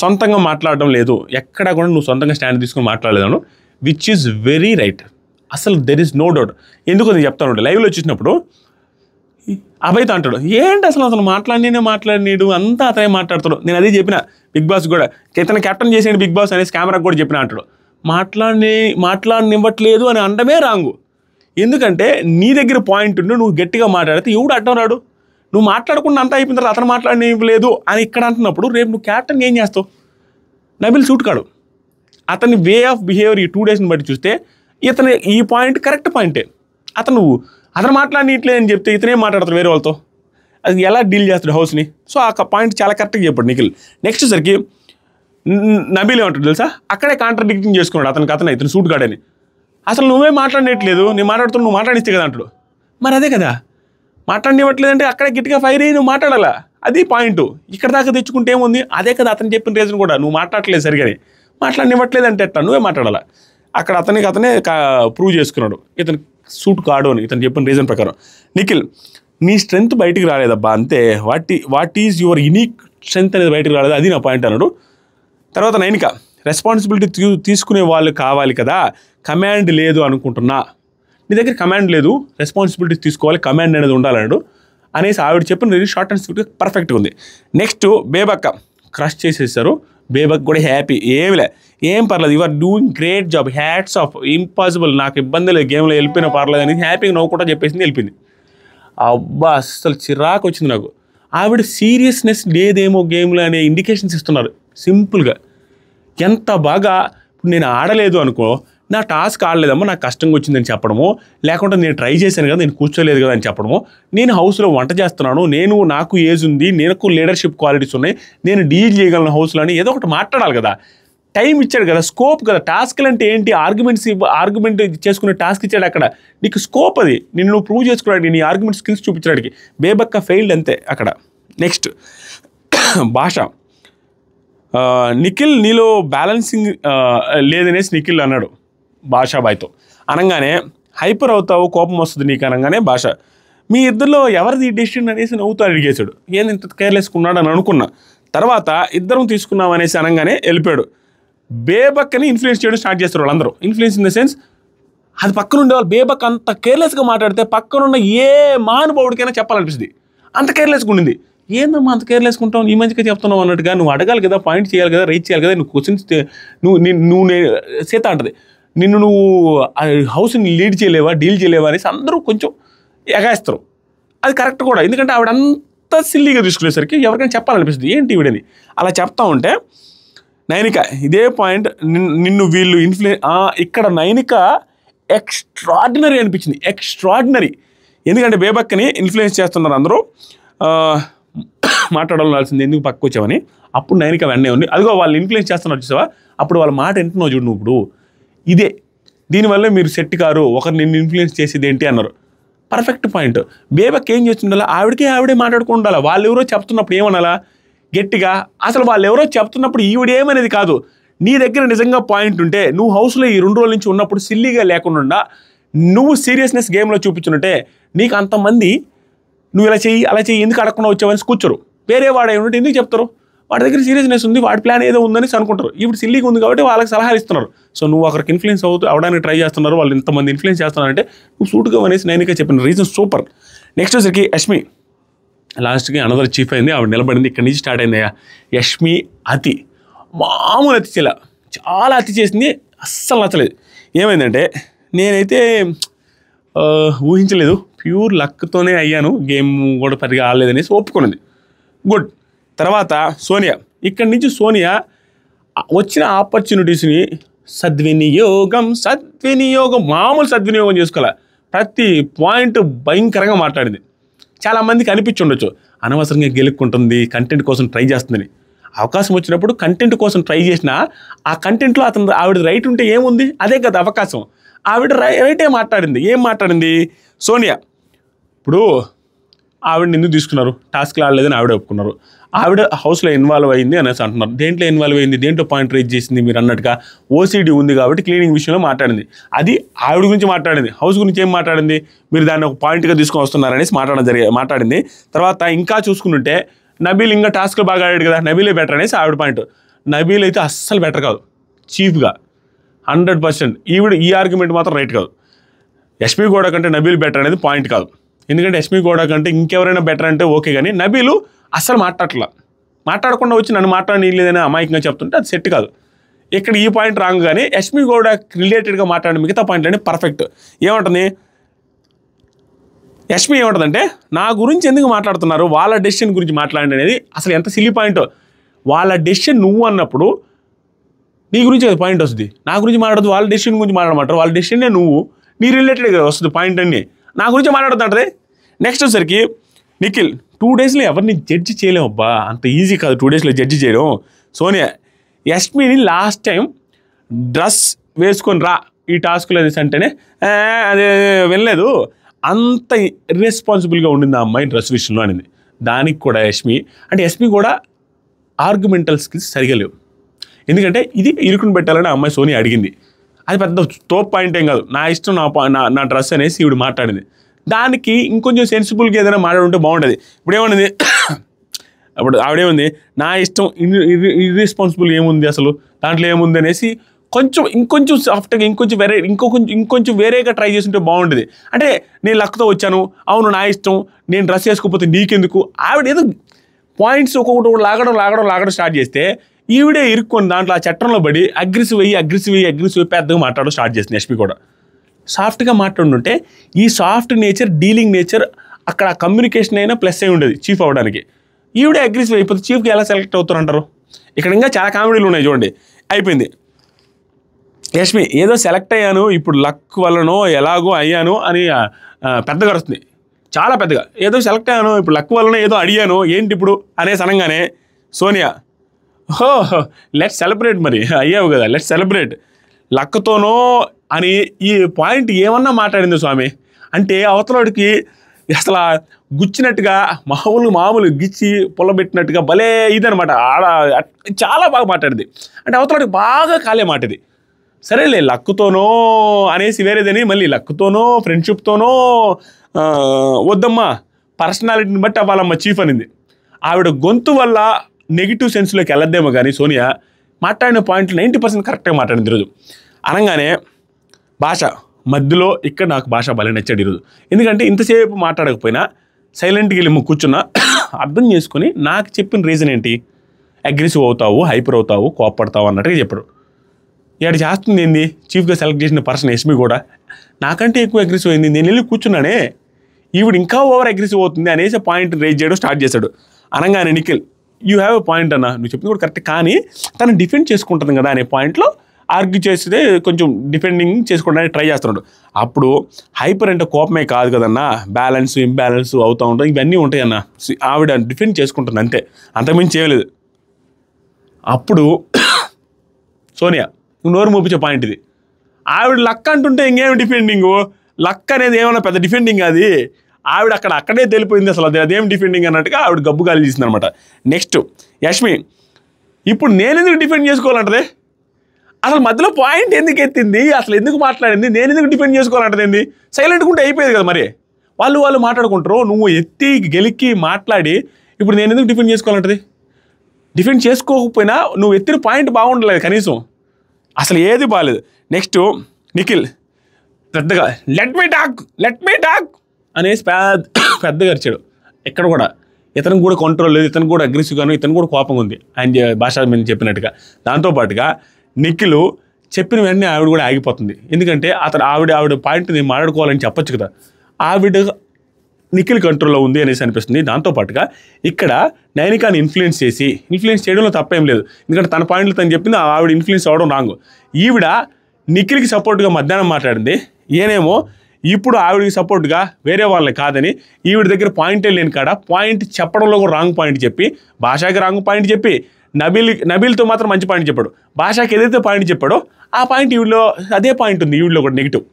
సొంతంగా మాట్లాడడం లేదు ఎక్కడ కూడా నువ్వు సొంతంగా స్టాండ్ తీసుకుని మాట్లాడలేదాను విచ్ ఈజ్ వెరీ రైట్ అసలు దెర్ ఇస్ నో డౌట్ ఎందుకు నేను చెప్తాను లైవ్లో వచ్చినప్పుడు అభయత అంటాడు ఏంటి అసలు అతను మాట్లాడినే మాట్లాడినాడు అంతా అతనే మాట్లాడతాడు నేను అదే చెప్పిన బిగ్ బాస్ కూడా ఇతను కెప్టెన్ చేసేయండి బిగ్ బాస్ అనేసి కెమెరాకు కూడా చెప్పిన అంటాడు మాట్లాడి మాట్లాడినివ్వట్లేదు అని అనడమే రాంగు ఎందుకంటే నీ దగ్గర పాయింట్ ఉండి నువ్వు గట్టిగా మాట్లాడితే ఎవడు అడ్డం రాడు నువ్వు మాట్లాడకుండా అంతా అయిపోయిన తర్వాత అతను మాట్లాడినివ్వలేదు అని ఇక్కడ అంటున్నప్పుడు రేపు నువ్వు క్యాప్టెన్ ఏం చేస్తావు నబిల్ సూట్ కాడు అతని వే ఆఫ్ బిహేవియర్ ఈ టూ డేస్ని బట్టి చూస్తే ఇతని ఈ పాయింట్ కరెక్ట్ పాయింటే అతను అతను మాట్లాడినట్లే అని చెప్తే ఇతనే మాట్లాడతాడు వేరే వాళ్ళతో అది ఎలా డీల్ చేస్తాడు హౌస్ని సో ఆ పాయింట్ చాలా కరెక్ట్గా చెప్పాడు నిఖిల్ నెక్స్ట్ సరికి నబీల్ ఏమంటాడు తెలుసా అక్కడే కాంట్రడిక్టింగ్ చేసుకున్నాడు అతనికి అతను ఇతను సూట్ కాడని అసలు నువ్వే మాట్లాడినట్లేదు నేను మాట్లాడుతున్నా నువ్వు మాట్లాడిస్తే కదా అంటాడు మరి అదే కదా మాట్లాడినివ్వట్లేదంటే అక్కడే గిట్టిగా ఫైర్ అయ్యి నువ్వు మాట్లాడాలా అది పాయింట్ ఇక్కడ దాకా తెచ్చుకుంటే ఏముంది అదే కదా అతను చెప్పిన రీజన్ కూడా నువ్వు మాట్లాడలేదు సరిగానే మాట్లాడినివ్వట్లేదంటే ఎట్లా నువ్వే మాట్లాడాలా అక్కడ అతనికి అతనే ప్రూవ్ చేసుకున్నాడు ఇతను సూట్ కాడు అని ఇతను చెప్పిన రీజన్ ప్రకారం నిఖిల్ నీ స్ట్రెంత్ బయటికి రాలేదబ్బా అంతే what what is your unique strength అనేది బయటికి రాలేదు అది నా పాయింట్ అన్నాడు తర్వాత నైనిక రెస్పాన్సిబిలిటీ తీసుకునే వాళ్ళు కావాలి కదా కమాండ్ లేదు అనుకుంటున్నా నీ దగ్గర కమాండ్ లేదు రెస్పాన్సిబిలిటీ తీసుకోవాలి కమాండ్ అనేది ఉండాలన్నాడు అనేసి ఆవిడ చెప్పిన షార్ట్ అండ్ స్వీట్గా పర్ఫెక్ట్గా ఉంది నెక్స్ట్ బేబక్క క్రష్ చేసేసారు బేబక్ కూడా హ్యాపీ ఏమిలే ఏం పర్లేదు your doing great job hats off impossible నాకు ఇబ్బంది లేదు గేమ్లో వెళ్ళిపోయినా పర్లేదు అని హ్యాపీగా నవ్వు కూడా చెప్పేసింది వెళ్ళిపోయింది అబ్బా అస్సలు చిరాకు వచ్చింది నాకు ఆవిడ సీరియస్నెస్ లేదేమో గేమ్లో అనే ఇండికేషన్స్ ఇస్తున్నారు సింపుల్గా ఎంత బాగా నేను ఆడలేదు అనుకో నా టాస్క్ ఆడలేదమ్మా నాకు కష్టంగా వచ్చిందని చెప్పడము లేకుంటే నేను ట్రై చేశాను కదా నేను కూర్చోలేదు కదా అని చెప్పడము నేను హౌస్లో వంట చేస్తున్నాను నేను నాకు ఏజ్ ఉంది నేను లీడర్షిప్ క్వాలిటీస్ ఉన్నాయి నేను డీల్ చేయగలను హౌస్లో అని ఏదో ఒకటి మాట్లాడాలి కదా టైం ఇచ్చాడు కదా స్కోప్ కదా టాస్క్లు అంటే ఏంటి ఆర్గ్యుమెంట్స్ ఆర్గ్యుమెంట్ చేసుకునే టాస్క్ ఇచ్చాడు అక్కడ నీకు స్కోప్ అది నిన్ను నువ్వు ప్రూవ్ చేసుకోవడానికి నీ ఆర్గ్యుమెంట్ స్కిల్స్ చూపించడానికి బేబక్క ఫెయిల్డ్ అంతే అక్కడ నెక్స్ట్ భాష నిఖిల్ నీలో బ్యాలెన్సింగ్ లేదనేసి నిఖిల్ అన్నాడు భాషాబాయ్తో అనగానే హైపర్ అవుతావు కోపం వస్తుంది నీకు అనగానే భాష మీ ఇద్దరిలో ఎవరిది డెసిషన్ అనేసి నవ్వుతూ అడిగేశాడు ఏంది ఇంత కేర్లెస్కున్నాడు అని అనుకున్నా తర్వాత ఇద్దరం తీసుకున్నాం అనేసి అనగానే వెళ్ళిపోయాడు బేబక్కని ఇన్ఫ్లుయెన్స్ చేయడం స్టార్ట్ చేస్తారు వాళ్ళందరూ ఇన్ఫ్లుయెన్స్ ఇన్ ద సెన్స్ అది పక్కన ఉండేవాళ్ళు బేబక్ అంత కేర్లెస్గా మాట్లాడితే పక్కనున్న ఏ మానుభావుడికైనా చెప్పాలనిపిస్తుంది అంత కేర్లెస్గా ఉండింది ఏందమ్మా అంత కేర్లేసుకుంటావు నీ మంచిగా చెప్తున్నావు అన్నట్టుగా నువ్వు అడగాలి కదా పాయింట్ చేయాలి కదా రైట్ చేయాలి కదా నువ్వు క్వశ్చన్స్ నువ్వు నువ్వు సీత అంటది నిన్ను నువ్వు హౌస్ని లీడ్ చేయలేవా డీల్ చేయలేవా అనేసి అందరూ కొంచెం ఎగాయిస్తారు అది కరెక్ట్ కూడా ఎందుకంటే ఆవిడ అంత సిల్లీగా తీసుకునేసరికి ఎవరికైనా చెప్పాలనిపిస్తుంది ఏంటి ఈవిడని అలా చెప్తా ఉంటే నైనిక ఇదే పాయింట్ నిన్ను వీళ్ళు ఇన్ఫ్లూ ఇక్కడ నైనిక ఎక్స్ట్రాడినరీ అనిపించింది ఎక్స్ట్రాడినరీ ఎందుకంటే బేబక్కని ఇన్ఫ్లుయెన్స్ చేస్తున్నారు అందరూ మాట్లాడాల్సింది ఎందుకు పక్కకు వచ్చావని అప్పుడు నైనిక వెన్నే ఉంది అదిగో వాళ్ళు ఇన్ఫ్లుయెన్స్ చేస్తున్నారు చూసావా అప్పుడు వాళ్ళ మాట వింటున్నావు చూడు నువ్వు ఇప్పుడు ఇదే దీనివల్ల మీరు సెట్ కారు ఒకరు నిన్ను ఇన్ఫ్లుయెన్స్ చేసేది ఏంటి అన్నారు పర్ఫెక్ట్ పాయింట్ బేబక్ ఏం ఉండాలా ఆవిడకే ఆవిడే మాట్లాడుకుండాలా వాళ్ళు ఎవరో చెప్తున్నప్పుడు ఏమనాలా గట్టిగా అసలు వాళ్ళు ఎవరో చెప్తున్నప్పుడు ఈవిడ ఏమనేది కాదు నీ దగ్గర నిజంగా పాయింట్ ఉంటే నువ్వు హౌస్లో ఈ రెండు రోజుల నుంచి ఉన్నప్పుడు సిల్లీగా లేకుండా నువ్వు సీరియస్నెస్ గేమ్లో చూపించుంటే నీకు అంతమంది నువ్వు ఇలా చెయ్యి అలా చెయ్యి ఎందుకు అడగకుండా వచ్చావని కూర్చోరు వేరే వాడు ఉంటే ఎందుకు చెప్తారు వాడి దగ్గర సీరియస్నెస్ ఉంది వాడి ప్లాన్ ఏదో ఉందని అనుకుంటారు ఇప్పుడు సిల్లీకి ఉంది కాబట్టి వాళ్ళకి సలహాలు ఇస్తున్నారు సో నువ్వు అక్కడికి ఇన్ఫ్లుయెన్స్ అవుతూ అవడానికి ట్రై చేస్తున్నారు వాళ్ళు ఇంతమంది ఇన్ఫ్లుయెన్స్ చేస్తున్నారంటే నువ్వు సూట్గా అనేసి నేనిక చెప్పిన రీజన్ సూపర్ నెక్స్ట్ వచ్చరికి యష్మి లాస్ట్కి అనదర్ చీఫ్ అయింది ఆవిడ నిలబడింది ఇక్కడి నుంచి స్టార్ట్ అయింది యష్మి అతి మామూలు అతి చేల చాలా అతి చేసింది అస్సలు నచ్చలేదు ఏమైందంటే నేనైతే ఊహించలేదు ప్యూర్ లక్తోనే అయ్యాను గేమ్ కూడా పెద్దగా ఆడలేదనేసి ఒప్పుకున్నది గుడ్ తర్వాత సోనియా ఇక్కడి నుంచి సోనియా వచ్చిన ఆపర్చునిటీస్ని సద్వినియోగం సద్వినియోగం మామూలు సద్వినియోగం చేసుకోవాలి ప్రతి పాయింట్ భయంకరంగా మాట్లాడింది చాలామందికి అనిపించి ఉండొచ్చు అనవసరంగా గెలుక్కుంటుంది కంటెంట్ కోసం ట్రై చేస్తుందని అవకాశం వచ్చినప్పుడు కంటెంట్ కోసం ట్రై చేసినా ఆ కంటెంట్లో అతను ఆవిడ రైట్ ఉంటే ఏముంది అదే కదా అవకాశం ఆవిడ రైటే మాట్లాడింది ఏం మాట్లాడింది సోనియా ఇప్పుడు ఆవిడని ఎందుకు తీసుకున్నారు టాస్క్ రాలేదని ఆవిడ ఒప్పుకున్నారు ఆవిడ హౌస్లో ఇన్వాల్వ్ అయింది అనేసి అంటున్నారు దేంట్లో ఇన్వాల్వ్ అయింది దేంట్లో పాయింట్ రేజ్ చేసింది మీరు అన్నట్టుగా ఓసీడీ ఉంది కాబట్టి క్లీనింగ్ విషయంలో మాట్లాడింది అది ఆవిడ గురించి మాట్లాడింది హౌస్ గురించి ఏం మాట్లాడింది మీరు దాన్ని ఒక పాయింట్గా తీసుకొని వస్తున్నారనేసి మాట్లాడడం జరిగే మాట్లాడింది తర్వాత ఇంకా చూసుకుంటుంటే నబీల్ ఇంకా టాస్క్లు బాగా ఆడాడు కదా నబీలే బెటర్ అనేసి ఆవిడ పాయింట్ నబీల్ అయితే అస్సలు బెటర్ కాదు చీఫ్గా హండ్రెడ్ పర్సెంట్ ఈవిడ ఈ ఆర్గ్యుమెంట్ మాత్రం రైట్ కాదు ఎస్పి గోడ కంటే నబీల్ బెటర్ అనేది పాయింట్ కాదు ఎందుకంటే ఎస్పి గోడ కంటే ఇంకెవరైనా బెటర్ అంటే ఓకే కానీ నబీలు అస్సలు మాట్లాడట్లా మాట్లాడకుండా వచ్చి నన్ను మాట్లాడలేదని అమాయకంగా చెప్తుంటే అది సెట్ కాదు ఇక్కడ ఈ పాయింట్ రాంగ్ కానీ యష్మి గౌడ రిలేటెడ్గా మాట్లాడిన మిగతా పాయింట్లన్నీ పర్ఫెక్ట్ ఏమంటుంది యష్మి ఏమంటుందంటే నా గురించి ఎందుకు మాట్లాడుతున్నారు వాళ్ళ డెసిషన్ గురించి మాట్లాడండి అనేది అసలు ఎంత సిల్లీ పాయింట్ వాళ్ళ డెసిషన్ నువ్వు అన్నప్పుడు నీ గురించి అది పాయింట్ వస్తుంది నా గురించి మాట్లాడదు వాళ్ళ డెసిషన్ గురించి మాట్లాడమంటారు వాళ్ళ డెసిషన్నే నువ్వు నీ రిలేటెడ్గా వస్తుంది పాయింట్ అన్నీ నా గురించి మాట్లాడుతుంటది నెక్స్ట్ వచ్చేసరికి నిఖిల్ టూ డేస్లో ఎవరిని జడ్జి చేయలేమబ్బా అంత ఈజీ కాదు టూ డేస్లో జడ్జి చేయడం సోనియా యష్మిని లాస్ట్ టైం డ్రెస్ వేసుకొని రా ఈ టాస్క్లో అనేసి అంటేనే అది వినలేదు అంత రెస్పాన్సిబుల్గా ఉండింది ఆ అమ్మాయి డ్రెస్ విషయంలో అనేది దానికి కూడా యష్మి అంటే యష్మి కూడా ఆర్గ్యుమెంటల్ స్కిల్స్ సరిగా లేవు ఎందుకంటే ఇది ఇరుకుని పెట్టాలని అమ్మాయి సోని అడిగింది అది పెద్ద తోపు పాయింట్ ఏం కాదు నా ఇష్టం నా నా డ్రెస్ అనేసి ఇవి మాట్లాడింది దానికి ఇంకొంచెం సెన్సిబుల్గా ఏదైనా మాట్లాడుంటే బాగుంటుంది ఇప్పుడు ఏమన్నది అప్పుడు ఆవిడేముంది నా ఇష్టం ఇర్రెస్పాన్సిబుల్ ఏముంది అసలు దాంట్లో ఏముంది అనేసి కొంచెం ఇంకొంచెం సాఫ్ట్గా ఇంకొంచెం వేరే ఇంకో కొంచెం ఇంకొంచెం వేరేగా ట్రై చేస్తుంటే బాగుంటుంది అంటే నేను లక్తో వచ్చాను అవును నా ఇష్టం నేను డ్రెస్ చేసుకోకపోతే నీకెందుకు ఆవిడ ఏదో పాయింట్స్ ఒక్కొక్కటి లాగడం లాగడం లాగడం స్టార్ట్ చేస్తే ఈవిడే ఇరుక్కొని దాంట్లో ఆ చట్టంలో పడి అగ్రెసివ్ అయ్యి అగ్రెసివ్ అయ్యి అగ్రెసివ్ పెద్దగా మాట్లాడడం స్టార్ట్ చేస్తుంది ఎస్పీ కూడా సాఫ్ట్గా మాట్లాడుంటే ఈ సాఫ్ట్ నేచర్ డీలింగ్ నేచర్ అక్కడ కమ్యూనికేషన్ అయినా ప్లస్ అయి ఉండేది చీఫ్ అవ్వడానికి ఈవిడే అగ్రెసివ్ అయిపోతే చీఫ్కి ఎలా సెలెక్ట్ అవుతారు అంటారు ఇక్కడ ఇంకా చాలా కామెడీలు ఉన్నాయి చూడండి అయిపోయింది యష్మి ఏదో సెలెక్ట్ అయ్యాను ఇప్పుడు లక్ వల్లనో ఎలాగో అయ్యాను అని పెద్దగా వస్తుంది చాలా పెద్దగా ఏదో సెలెక్ట్ అయ్యాను ఇప్పుడు లక్ వల్లనో ఏదో అడిగాను ఏంటి ఇప్పుడు అనే అనగానే సోనియా ఓహో లెట్ సెలబ్రేట్ మరి అయ్యావు కదా లెట్ సెలబ్రేట్ లక్తోనో అని ఈ పాయింట్ ఏమన్నా మాట్లాడింది స్వామి అంటే అవతలడికి అసలు గుచ్చినట్టుగా మామూలు మామూలు గిచ్చి పొలబెట్టినట్టుగా భలే ఇదనమాట ఆడ చాలా బాగా మాట్లాడింది అంటే అవతలడికి బాగా కాలే మాట ఇది సరేలే లక్కుతోనో అనేసి వేరేదని మళ్ళీ లక్కుతోనో ఫ్రెండ్షిప్తోనో వద్దమ్మా పర్సనాలిటీని బట్టి వాళ్ళమ్మ చీఫ్ అనింది ఆవిడ గొంతు వల్ల నెగిటివ్ సెన్స్లోకి వెళ్ళద్దేమో కానీ సోనియా మాట్లాడిన పాయింట్లు నైంటీ పర్సెంట్ కరెక్ట్గా మాట్లాడింది ఈరోజు అనగానే భాష మధ్యలో ఇక్కడ నాకు భాష భలే నచ్చాడు ఈరోజు ఎందుకంటే ఇంతసేపు మాట్లాడకపోయినా సైలెంట్కి వెళ్ళి కూర్చున్నా అర్థం చేసుకుని నాకు చెప్పిన రీజన్ ఏంటి అగ్రెసివ్ అవుతావు హైపర్ అవుతావు కోపడతావు అన్నట్టుగా చెప్పాడు ఇక్కడ చేస్తుంది ఏంది చీఫ్గా సెలెక్ట్ చేసిన పర్సన్ ఎస్మి కూడా నాకంటే ఎక్కువ అగ్రెసివ్ అయింది నేను వెళ్ళి కూర్చున్నానే ఈవిడ ఇంకా ఓవర్ అగ్రెసివ్ అవుతుంది అనేసి పాయింట్ రేజ్ చేయడం స్టార్ట్ చేశాడు అనగానే Nikhil you have a point అన్న నువ్వు చెప్పింది కూడా కరెక్ట్ కానీ తను డిఫెండ్ చేసుకుంటుంది కదా అనే పాయింట్లో ఆర్గ్యూ చేస్తే కొంచెం డిఫెండింగ్ చేసుకోవడానికి ట్రై చేస్తున్నాడు అప్పుడు హైపర్ అంటే కోపమే కాదు కదన్నా బ్యాలెన్స్ ఇంబ్యాలెన్స్ అవుతూ ఉంటాయి ఇవన్నీ ఉంటాయి అన్న ఆవిడ డిఫెండ్ చేసుకుంటుంది అంతే అంతకుమించి చేయలేదు అప్పుడు సోనియా నోరు మూపించే పాయింట్ ఇది ఆవిడ లక్ అంటుంటే ఇంకేమి డిఫెండింగ్ లక్ అనేది ఏమైనా పెద్ద డిఫెండింగ్ అది ఆవిడ అక్కడ అక్కడే తెలిపోయింది అసలు అది అదేం డిఫెండింగ్ అన్నట్టుగా ఆవిడ గబ్బు గాలి తీసింది అనమాట నెక్స్ట్ యష్మి ఇప్పుడు నేనెందుకు డిఫెండ్ చేసుకోవాలంటే అసలు మధ్యలో పాయింట్ ఎందుకు ఎత్తింది అసలు ఎందుకు మాట్లాడింది నేను ఎందుకు డిపెండ్ చేసుకోవాలంటది సైలెంట్గా ఉంటే అయిపోయేది కదా మరి వాళ్ళు వాళ్ళు మాట్లాడుకుంటారు నువ్వు ఎత్తి గెలికి మాట్లాడి ఇప్పుడు నేను ఎందుకు డిఫెండ్ చేసుకోవాలంటది డిఫెండ్ చేసుకోకపోయినా నువ్వు ఎత్తిన పాయింట్ బాగుండలేదు కనీసం అసలు ఏది బాగాలేదు నెక్స్ట్ నిఖిల్ పెద్దగా let me talk let me talk అనేసి పెద్ద పెద్దగా అరిచాడు ఎక్కడ కూడా ఇతను కూడా కంట్రోల్ లేదు ఇతను కూడా అగ్రెసివ్గాను ఇతను కూడా కోపంగా ఉంది ఆయన భాష మీద చెప్పినట్టుగా దాంతోపాటుగా నిఖిల్ చెప్పిన వెంటనే ఆవిడ కూడా ఆగిపోతుంది ఎందుకంటే అతను ఆవిడ ఆవిడ పాయింట్ నేను మాట్లాడుకోవాలని చెప్పొచ్చు కదా ఆవిడ నిఖిల్ కంట్రోల్లో ఉంది అనేసి అనిపిస్తుంది దాంతోపాటుగా ఇక్కడ నైనికాని ఇన్ఫ్లుయెన్స్ చేసి ఇన్ఫ్లుయెన్స్ చేయడంలో తప్పేం లేదు ఎందుకంటే తన పాయింట్లు తను చెప్పింది ఆవిడ ఇన్ఫ్లుయెన్స్ అవ్వడం రాంగ్ ఈవిడ నిఖిల్కి సపోర్ట్గా మధ్యాహ్నం మాట్లాడింది ఏనేమో ఇప్పుడు ఆవిడకి సపోర్ట్గా వేరే వాళ్ళని కాదని ఈవిడ దగ్గర పాయింటే లేని కాడ పాయింట్ చెప్పడంలో కూడా రాంగ్ పాయింట్ చెప్పి భాషకి రాంగ్ పాయింట్ చెప్పి నబిల్ నబిల్తో మాత్రం మంచి పాయింట్ చెప్పాడు భాషకి ఏదైతే పాయింట్ చెప్పాడో ఆ పాయింట్ ఈవిడలో అదే పాయింట్ ఉంది వీడిలో కూడా నెగిటివ్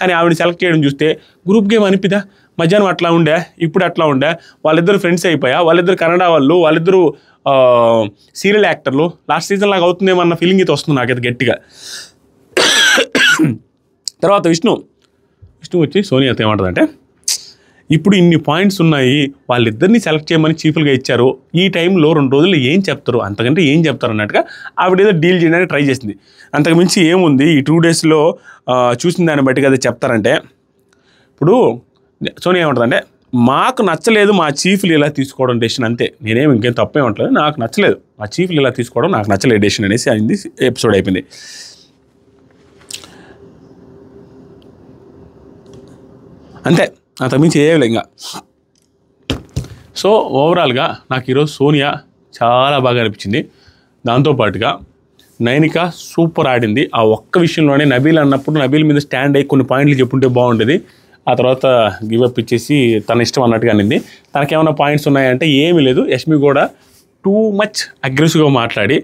కానీ ఆవిడ సెలెక్ట్ చేయడం చూస్తే గ్రూప్ గేమ్ అనిపిదా మధ్యాహ్నం అట్లా ఉండే ఇప్పుడు అట్లా ఉండే వాళ్ళిద్దరు ఫ్రెండ్స్ అయిపోయా వాళ్ళిద్దరు కన్నడ వాళ్ళు వాళ్ళిద్దరు సీరియల్ యాక్టర్లు లాస్ట్ సీజన్ లాగా అన్న ఫీలింగ్ అయితే వస్తుంది నాకైతే గట్టిగా తర్వాత విష్ణు విష్ణు వచ్చి అయితే ఏమంటుందంటే ఇప్పుడు ఇన్ని పాయింట్స్ ఉన్నాయి వాళ్ళిద్దరిని సెలెక్ట్ చేయమని చీఫ్లుగా ఇచ్చారు ఈ టైంలో రెండు రోజులు ఏం చెప్తారు అంతకంటే ఏం చెప్తారు అన్నట్టుగా ఆవిడేదో డీల్ చేయడానికి ట్రై చేసింది అంతకుమించి ఏముంది ఈ టూ డేస్లో చూసిన దాన్ని బట్టి కదా చెప్తారంటే ఇప్పుడు ఏమంటుంది అంటే మాకు నచ్చలేదు మా చీఫ్లు ఇలా తీసుకోవడం డెసిషన్ అంతే నేనేం ఇంకేం తప్పే ఉంటుంది నాకు నచ్చలేదు మా చీఫ్లు ఇలా తీసుకోవడం నాకు నచ్చలేదు డెసిషన్ అనేసి అయింది ఎపిసోడ్ అయిపోయింది అంతే అంతకుమించి ఏయలే ఇంకా సో ఓవరాల్గా నాకు ఈరోజు సోనియా చాలా బాగా అనిపించింది దాంతోపాటుగా నైనిక సూపర్ ఆడింది ఆ ఒక్క విషయంలోనే నబీల్ అన్నప్పుడు నబీల్ మీద స్టాండ్ అయ్యి కొన్ని పాయింట్లు చెప్పుంటే బాగుండేది ఆ తర్వాత గివప్ ఇచ్చేసి తన ఇష్టం అన్నట్టుగా అనింది తనకేమైనా పాయింట్స్ ఉన్నాయంటే ఏమీ లేదు యష్మి కూడా టూ మచ్ అగ్రెసివ్గా మాట్లాడి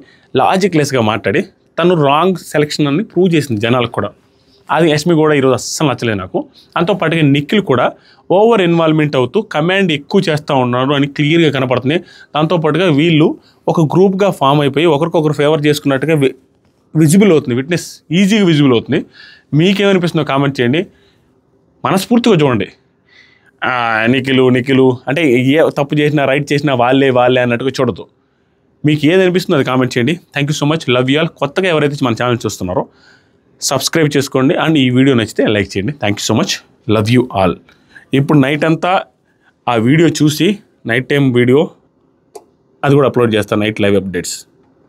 లాజిక్లెస్గా మాట్లాడి తను రాంగ్ సెలెక్షన్ అని ప్రూవ్ చేసింది జనాలకు కూడా అది ఎస్మి e కూడా ఈరోజు అస్సలు నచ్చలేదు నాకు అంతో పాటుగా నిఖిల్ కూడా ఓవర్ ఇన్వాల్వ్మెంట్ అవుతూ కమాండ్ ఎక్కువ చేస్తూ ఉన్నారు అని క్లియర్గా కనపడుతుంది దాంతోపాటుగా వీళ్ళు ఒక గ్రూప్గా ఫామ్ అయిపోయి ఒకరికొకరు ఫేవర్ చేసుకున్నట్టుగా విజిబుల్ అవుతుంది విట్నెస్ ఈజీగా విజిబుల్ అవుతుంది మీకేమనిపిస్తుందో కామెంట్ చేయండి మనస్ఫూర్తిగా చూడండి నిఖిలు నిఖిలు అంటే ఏ తప్పు చేసినా రైట్ చేసినా వాళ్ళే వాళ్ళే అన్నట్టుగా చూడదు మీకు ఏది అనిపిస్తుందో అది కామెంట్ చేయండి thank you so much love you all కొత్తగా ఎవరైతే మన ఛానల్ చూస్తున్నారో సబ్స్క్రైబ్ చేసుకోండి అండ్ ఈ వీడియో నచ్చితే లైక్ చేయండి thank so much love you all ఇప్పుడు నైట్ అంతా ఆ వీడియో చూసి నైట్ టైం వీడియో అది కూడా అప్లోడ్ చేస్తాను నైట్ లైవ్ అప్డేట్స్